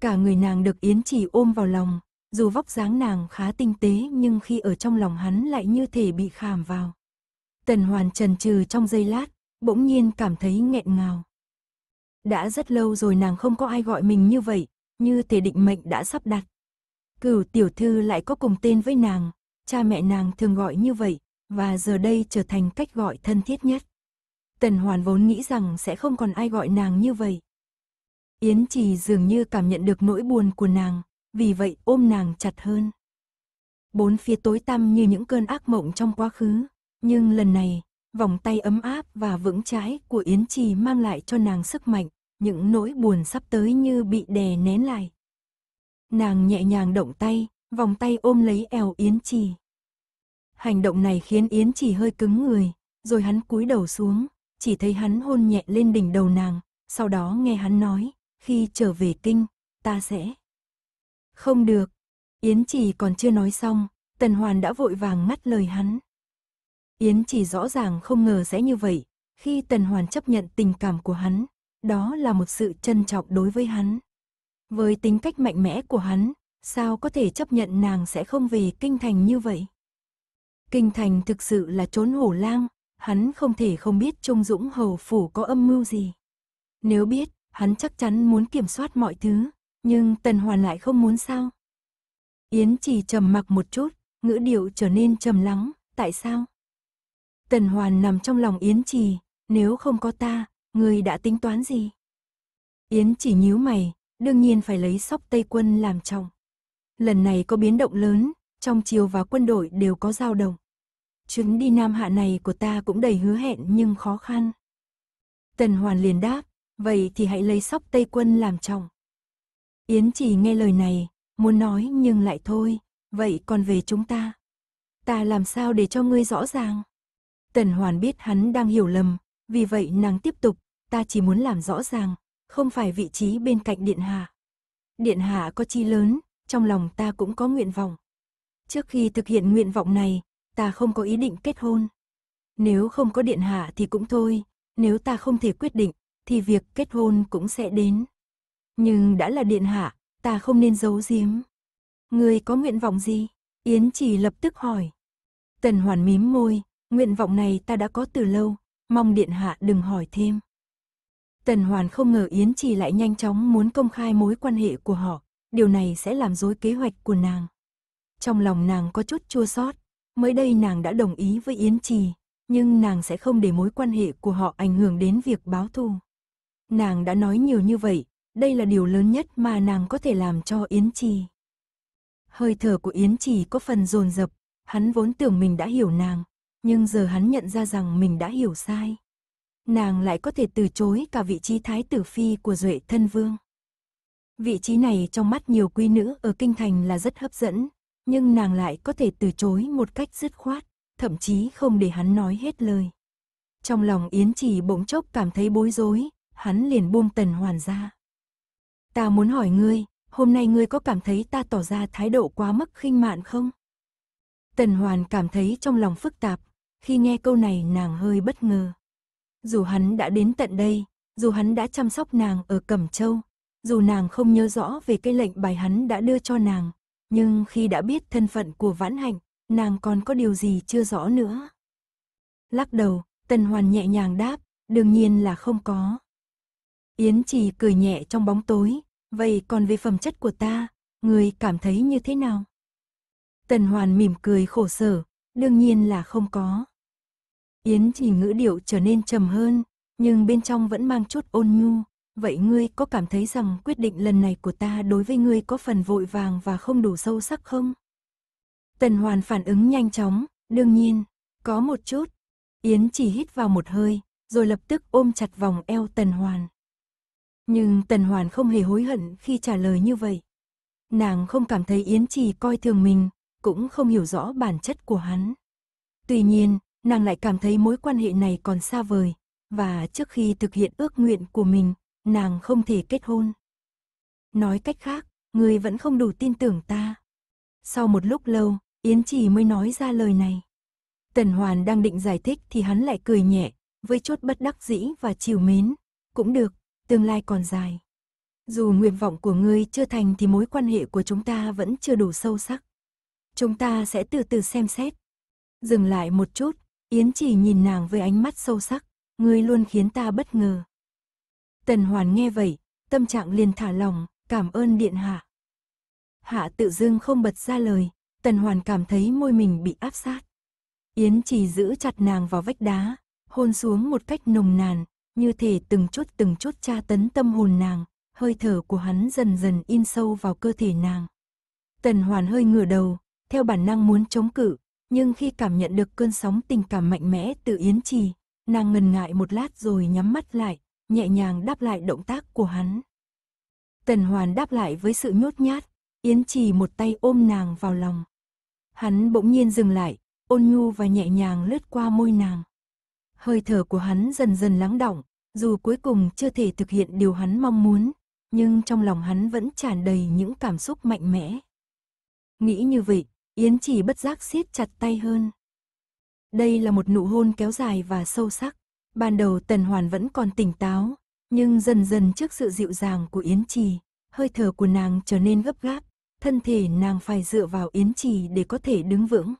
Speaker 1: Cả người nàng được yến trì ôm vào lòng, dù vóc dáng nàng khá tinh tế nhưng khi ở trong lòng hắn lại như thể bị khảm vào. Tần Hoàn trần trừ trong giây lát, bỗng nhiên cảm thấy nghẹn ngào. Đã rất lâu rồi nàng không có ai gọi mình như vậy, như thể định mệnh đã sắp đặt. Cửu tiểu thư lại có cùng tên với nàng, cha mẹ nàng thường gọi như vậy, và giờ đây trở thành cách gọi thân thiết nhất. Tần Hoàn vốn nghĩ rằng sẽ không còn ai gọi nàng như vậy. Yến Trì dường như cảm nhận được nỗi buồn của nàng, vì vậy ôm nàng chặt hơn. Bốn phía tối tăm như những cơn ác mộng trong quá khứ, nhưng lần này, vòng tay ấm áp và vững chãi của Yến Trì mang lại cho nàng sức mạnh, những nỗi buồn sắp tới như bị đè nén lại. Nàng nhẹ nhàng động tay, vòng tay ôm lấy eo Yến Trì. Hành động này khiến Yến Trì hơi cứng người, rồi hắn cúi đầu xuống, chỉ thấy hắn hôn nhẹ lên đỉnh đầu nàng, sau đó nghe hắn nói, khi trở về kinh, ta sẽ không được. Yến chỉ còn chưa nói xong, Tần Hoàn đã vội vàng ngắt lời hắn. Yến chỉ rõ ràng không ngờ sẽ như vậy, khi Tần Hoàn chấp nhận tình cảm của hắn, đó là một sự trân trọng đối với hắn. Với tính cách mạnh mẽ của hắn, sao có thể chấp nhận nàng sẽ không về kinh thành như vậy? Kinh thành thực sự là trốn hổ lang, hắn không thể không biết Trung Dũng Hầu Phủ có âm mưu gì. Nếu biết, hắn chắc chắn muốn kiểm soát mọi thứ, nhưng Tần Hoàn lại không muốn sao. Yến chỉ trầm mặc một chút, ngữ điệu trở nên trầm lắng, tại sao? Tần Hoàn nằm trong lòng Yến Trì, nếu không có ta, người đã tính toán gì? Yến chỉ nhíu mày, đương nhiên phải lấy sóc Tây quân làm chồng. Lần này có biến động lớn, trong triều và quân đội đều có dao động. Chuyến đi Nam Hạ này của ta cũng đầy hứa hẹn nhưng khó khăn. Tần Hoàn liền đáp, vậy thì hãy lấy sóc Tây quân làm chồng. Yến chỉ nghe lời này, muốn nói nhưng lại thôi, vậy còn về chúng ta. Ta làm sao để cho ngươi rõ ràng? Tần Hoàn biết hắn đang hiểu lầm, vì vậy nàng tiếp tục, ta chỉ muốn làm rõ ràng, không phải vị trí bên cạnh Điện Hạ. Điện Hạ có chi lớn, trong lòng ta cũng có nguyện vọng. Trước khi thực hiện nguyện vọng này, ta không có ý định kết hôn. Nếu không có Điện Hạ thì cũng thôi, nếu ta không thể quyết định, thì việc kết hôn cũng sẽ đến. Nhưng đã là điện hạ, ta không nên giấu giếm. Người có nguyện vọng gì? Yến chỉ lập tức hỏi. Tần hoàn mím môi, nguyện vọng này ta đã có từ lâu, mong điện hạ đừng hỏi thêm. Tần Hoàn không ngờ Yến Chỉ lại nhanh chóng muốn công khai mối quan hệ của họ, điều này sẽ làm rối kế hoạch của nàng. Trong lòng nàng có chút chua xót, mới đây nàng đã đồng ý với Yến Trì, nhưng nàng sẽ không để mối quan hệ của họ ảnh hưởng đến việc báo thù. Nàng đã nói nhiều như vậy, đây là điều lớn nhất mà nàng có thể làm cho Yến Trì. Hơi thở của Yến Trì có phần dồn dập, hắn vốn tưởng mình đã hiểu nàng, nhưng giờ hắn nhận ra rằng mình đã hiểu sai. Nàng lại có thể từ chối cả vị trí thái tử phi của Duệ Thân Vương. Vị trí này trong mắt nhiều quý nữ ở kinh thành là rất hấp dẫn, nhưng nàng lại có thể từ chối một cách dứt khoát, thậm chí không để hắn nói hết lời. Trong lòng Yến Trì bỗng chốc cảm thấy bối rối, hắn liền buông Tần Hoàn ra. Ta muốn hỏi ngươi, hôm nay ngươi có cảm thấy ta tỏ ra thái độ quá mức khinh mạn không? Tần Hoàn cảm thấy trong lòng phức tạp, khi nghe câu này nàng hơi bất ngờ. Dù hắn đã đến tận đây, dù hắn đã chăm sóc nàng ở Cẩm Châu, dù nàng không nhớ rõ về cái lệnh bài hắn đã đưa cho nàng, nhưng khi đã biết thân phận của Vãn Hạnh, nàng còn có điều gì chưa rõ nữa. Lắc đầu, Tần Hoàn nhẹ nhàng đáp, đương nhiên là không có. Yến Trì cười nhẹ trong bóng tối, Vậy còn về phẩm chất của ta, người cảm thấy như thế nào? Tần Hoàn mỉm cười khổ sở, đương nhiên là không có. Yến chỉ ngữ điệu trở nên trầm hơn, nhưng bên trong vẫn mang chút ôn nhu. Vậy ngươi có cảm thấy rằng quyết định lần này của ta đối với ngươi có phần vội vàng và không đủ sâu sắc không? Tần Hoàn phản ứng nhanh chóng, đương nhiên, có một chút. Yến chỉ hít vào một hơi, rồi lập tức ôm chặt vòng eo Tần Hoàn. Nhưng Tần Hoàn không hề hối hận khi trả lời như vậy. Nàng không cảm thấy Yến Trì coi thường mình, cũng không hiểu rõ bản chất của hắn. Tuy nhiên, nàng lại cảm thấy mối quan hệ này còn xa vời, và trước khi thực hiện ước nguyện của mình, nàng không thể kết hôn. Nói cách khác, người vẫn không đủ tin tưởng ta. Sau một lúc lâu, Yến Trì mới nói ra lời này. Tần Hoàn đang định giải thích thì hắn lại cười nhẹ, với chút bất đắc dĩ và chiều mến. Cũng được, tương lai còn dài. Dù nguyện vọng của ngươi chưa thành thì mối quan hệ của chúng ta vẫn chưa đủ sâu sắc. Chúng ta sẽ từ từ xem xét. Dừng lại một chút, Yến chỉ nhìn nàng với ánh mắt sâu sắc, ngươi luôn khiến ta bất ngờ. Tần Hoàn nghe vậy, tâm trạng liền thả lòng, cảm ơn điện hạ. Hạ tự dưng không bật ra lời, Tần Hoàn cảm thấy môi mình bị áp sát. Yến chỉ giữ chặt nàng vào vách đá, hôn xuống một cách nồng nàn, như thể từng chút từng chút tra tấn tâm hồn nàng, hơi thở của hắn dần dần in sâu vào cơ thể nàng. Tần Hoàn hơi ngửa đầu, theo bản năng muốn chống cự, nhưng khi cảm nhận được cơn sóng tình cảm mạnh mẽ từ Yến Trì, nàng ngần ngại một lát rồi nhắm mắt lại, nhẹ nhàng đáp lại động tác của hắn. Tần Hoàn đáp lại với sự nhốt nhát, Yến Trì một tay ôm nàng vào lòng. Hắn bỗng nhiên dừng lại, ôn nhu và nhẹ nhàng lướt qua môi nàng. Hơi thở của hắn dần dần lắng động dù cuối cùng chưa thể thực hiện điều hắn mong muốn, nhưng trong lòng hắn vẫn tràn đầy những cảm xúc mạnh mẽ. Nghĩ như vậy, Yến chỉ bất giác siết chặt tay hơn. Đây là một nụ hôn kéo dài và sâu sắc. Ban đầu Tần Hoàn vẫn còn tỉnh táo, nhưng dần dần trước sự dịu dàng của Yến Trì, hơi thở của nàng trở nên gấp gáp, thân thể nàng phải dựa vào Yến Trì để có thể đứng vững.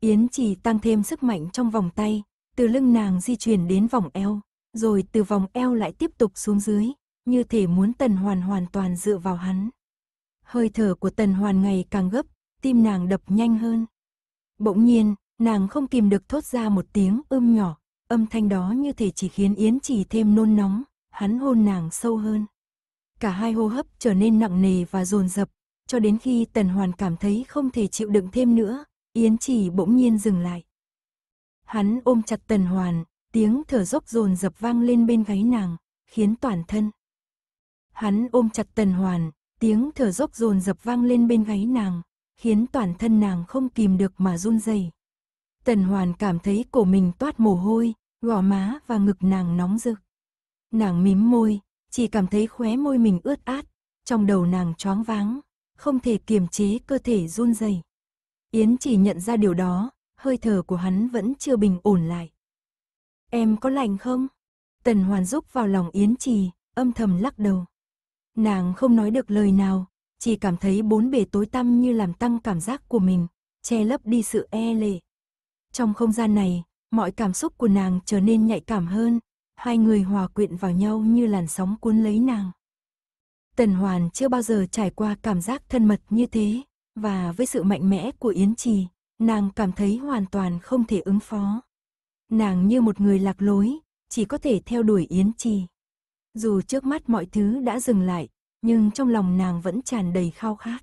Speaker 1: Yến Trì tăng thêm sức mạnh trong vòng tay, từ lưng nàng di chuyển đến vòng eo, rồi từ vòng eo lại tiếp tục xuống dưới, như thể muốn Tần Hoàn hoàn toàn dựa vào hắn. Hơi thở của Tần Hoàn ngày càng gấp, tim nàng đập nhanh hơn. Bỗng nhiên, nàng không kìm được thốt ra một tiếng ưm nhỏ, âm thanh đó như thể chỉ khiến Yến chỉ thêm nôn nóng, hắn hôn nàng sâu hơn. Cả hai hô hấp trở nên nặng nề và dồn dập, cho đến khi Tần Hoàn cảm thấy không thể chịu đựng thêm nữa, Yến chỉ bỗng nhiên dừng lại. Hắn ôm chặt Tần Hoàn, Tiếng thở dốc dồn dập vang lên bên gáy nàng, khiến toàn thân. Hắn ôm chặt tần hoàn, tiếng thở dốc dồn dập vang lên bên gáy nàng, khiến toàn thân nàng không kìm được mà run rẩy. Tần hoàn cảm thấy cổ mình toát mồ hôi, gò má và ngực nàng nóng rực. Nàng mím môi, chỉ cảm thấy khóe môi mình ướt át, trong đầu nàng choáng váng, không thể kiềm chế cơ thể run rẩy. Yến chỉ nhận ra điều đó, hơi thở của hắn vẫn chưa bình ổn lại. Em có lành không? Tần Hoàn Dúc vào lòng Yến Trì, âm thầm lắc đầu. Nàng không nói được lời nào, chỉ cảm thấy bốn bề tối tăm như làm tăng cảm giác của mình, che lấp đi sự e lệ. Trong không gian này, mọi cảm xúc của nàng trở nên nhạy cảm hơn, hai người hòa quyện vào nhau như làn sóng cuốn lấy nàng. Tần Hoàn chưa bao giờ trải qua cảm giác thân mật như thế, và với sự mạnh mẽ của Yến Trì, nàng cảm thấy hoàn toàn không thể ứng phó. Nàng như một người lạc lối, chỉ có thể theo đuổi Yến Trì. Dù trước mắt mọi thứ đã dừng lại, nhưng trong lòng nàng vẫn tràn đầy khao khát.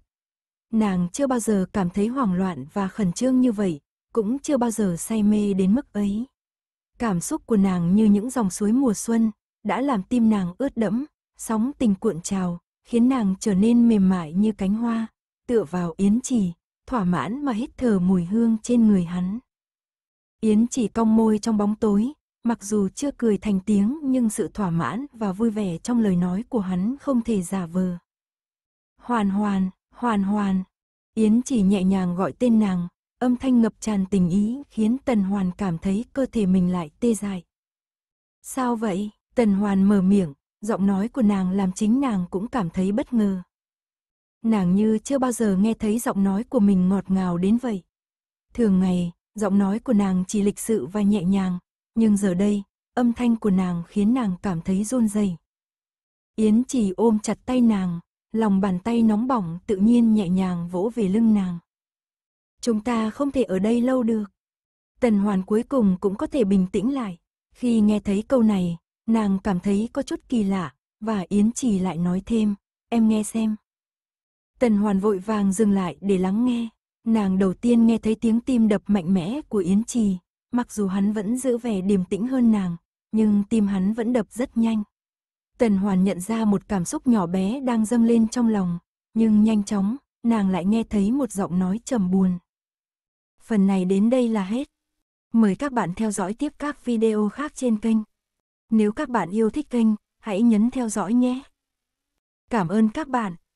Speaker 1: Nàng chưa bao giờ cảm thấy hoảng loạn và khẩn trương như vậy, cũng chưa bao giờ say mê đến mức ấy. Cảm xúc của nàng như những dòng suối mùa xuân, đã làm tim nàng ướt đẫm, sóng tình cuộn trào, khiến nàng trở nên mềm mại như cánh hoa, tựa vào yến trì, thỏa mãn mà hít thở mùi hương trên người hắn. Yến chỉ cong môi trong bóng tối, mặc dù chưa cười thành tiếng nhưng sự thỏa mãn và vui vẻ trong lời nói của hắn không thể giả vờ. Hoàn hoàn, hoàn hoàn. Yến chỉ nhẹ nhàng gọi tên nàng, âm thanh ngập tràn tình ý khiến Tần Hoàn cảm thấy cơ thể mình lại tê dại. Sao vậy? Tần Hoàn mở miệng, giọng nói của nàng làm chính nàng cũng cảm thấy bất ngờ. Nàng như chưa bao giờ nghe thấy giọng nói của mình ngọt ngào đến vậy. Thường ngày, Giọng nói của nàng chỉ lịch sự và nhẹ nhàng, nhưng giờ đây, âm thanh của nàng khiến nàng cảm thấy run rẩy. Yến chỉ ôm chặt tay nàng, lòng bàn tay nóng bỏng tự nhiên nhẹ nhàng vỗ về lưng nàng. Chúng ta không thể ở đây lâu được. Tần hoàn cuối cùng cũng có thể bình tĩnh lại. Khi nghe thấy câu này, nàng cảm thấy có chút kỳ lạ, và Yến chỉ lại nói thêm, em nghe xem. Tần hoàn vội vàng dừng lại để lắng nghe. Nàng đầu tiên nghe thấy tiếng tim đập mạnh mẽ của Yến Trì, mặc dù hắn vẫn giữ vẻ điềm tĩnh hơn nàng, nhưng tim hắn vẫn đập rất nhanh. Tần Hoàn nhận ra một cảm xúc nhỏ bé đang dâng lên trong lòng, nhưng nhanh chóng, nàng lại nghe thấy một giọng nói trầm buồn. Phần này đến đây là hết. Mời các bạn theo dõi tiếp các video khác trên kênh. Nếu các bạn yêu thích kênh, hãy nhấn theo dõi nhé. Cảm ơn các bạn.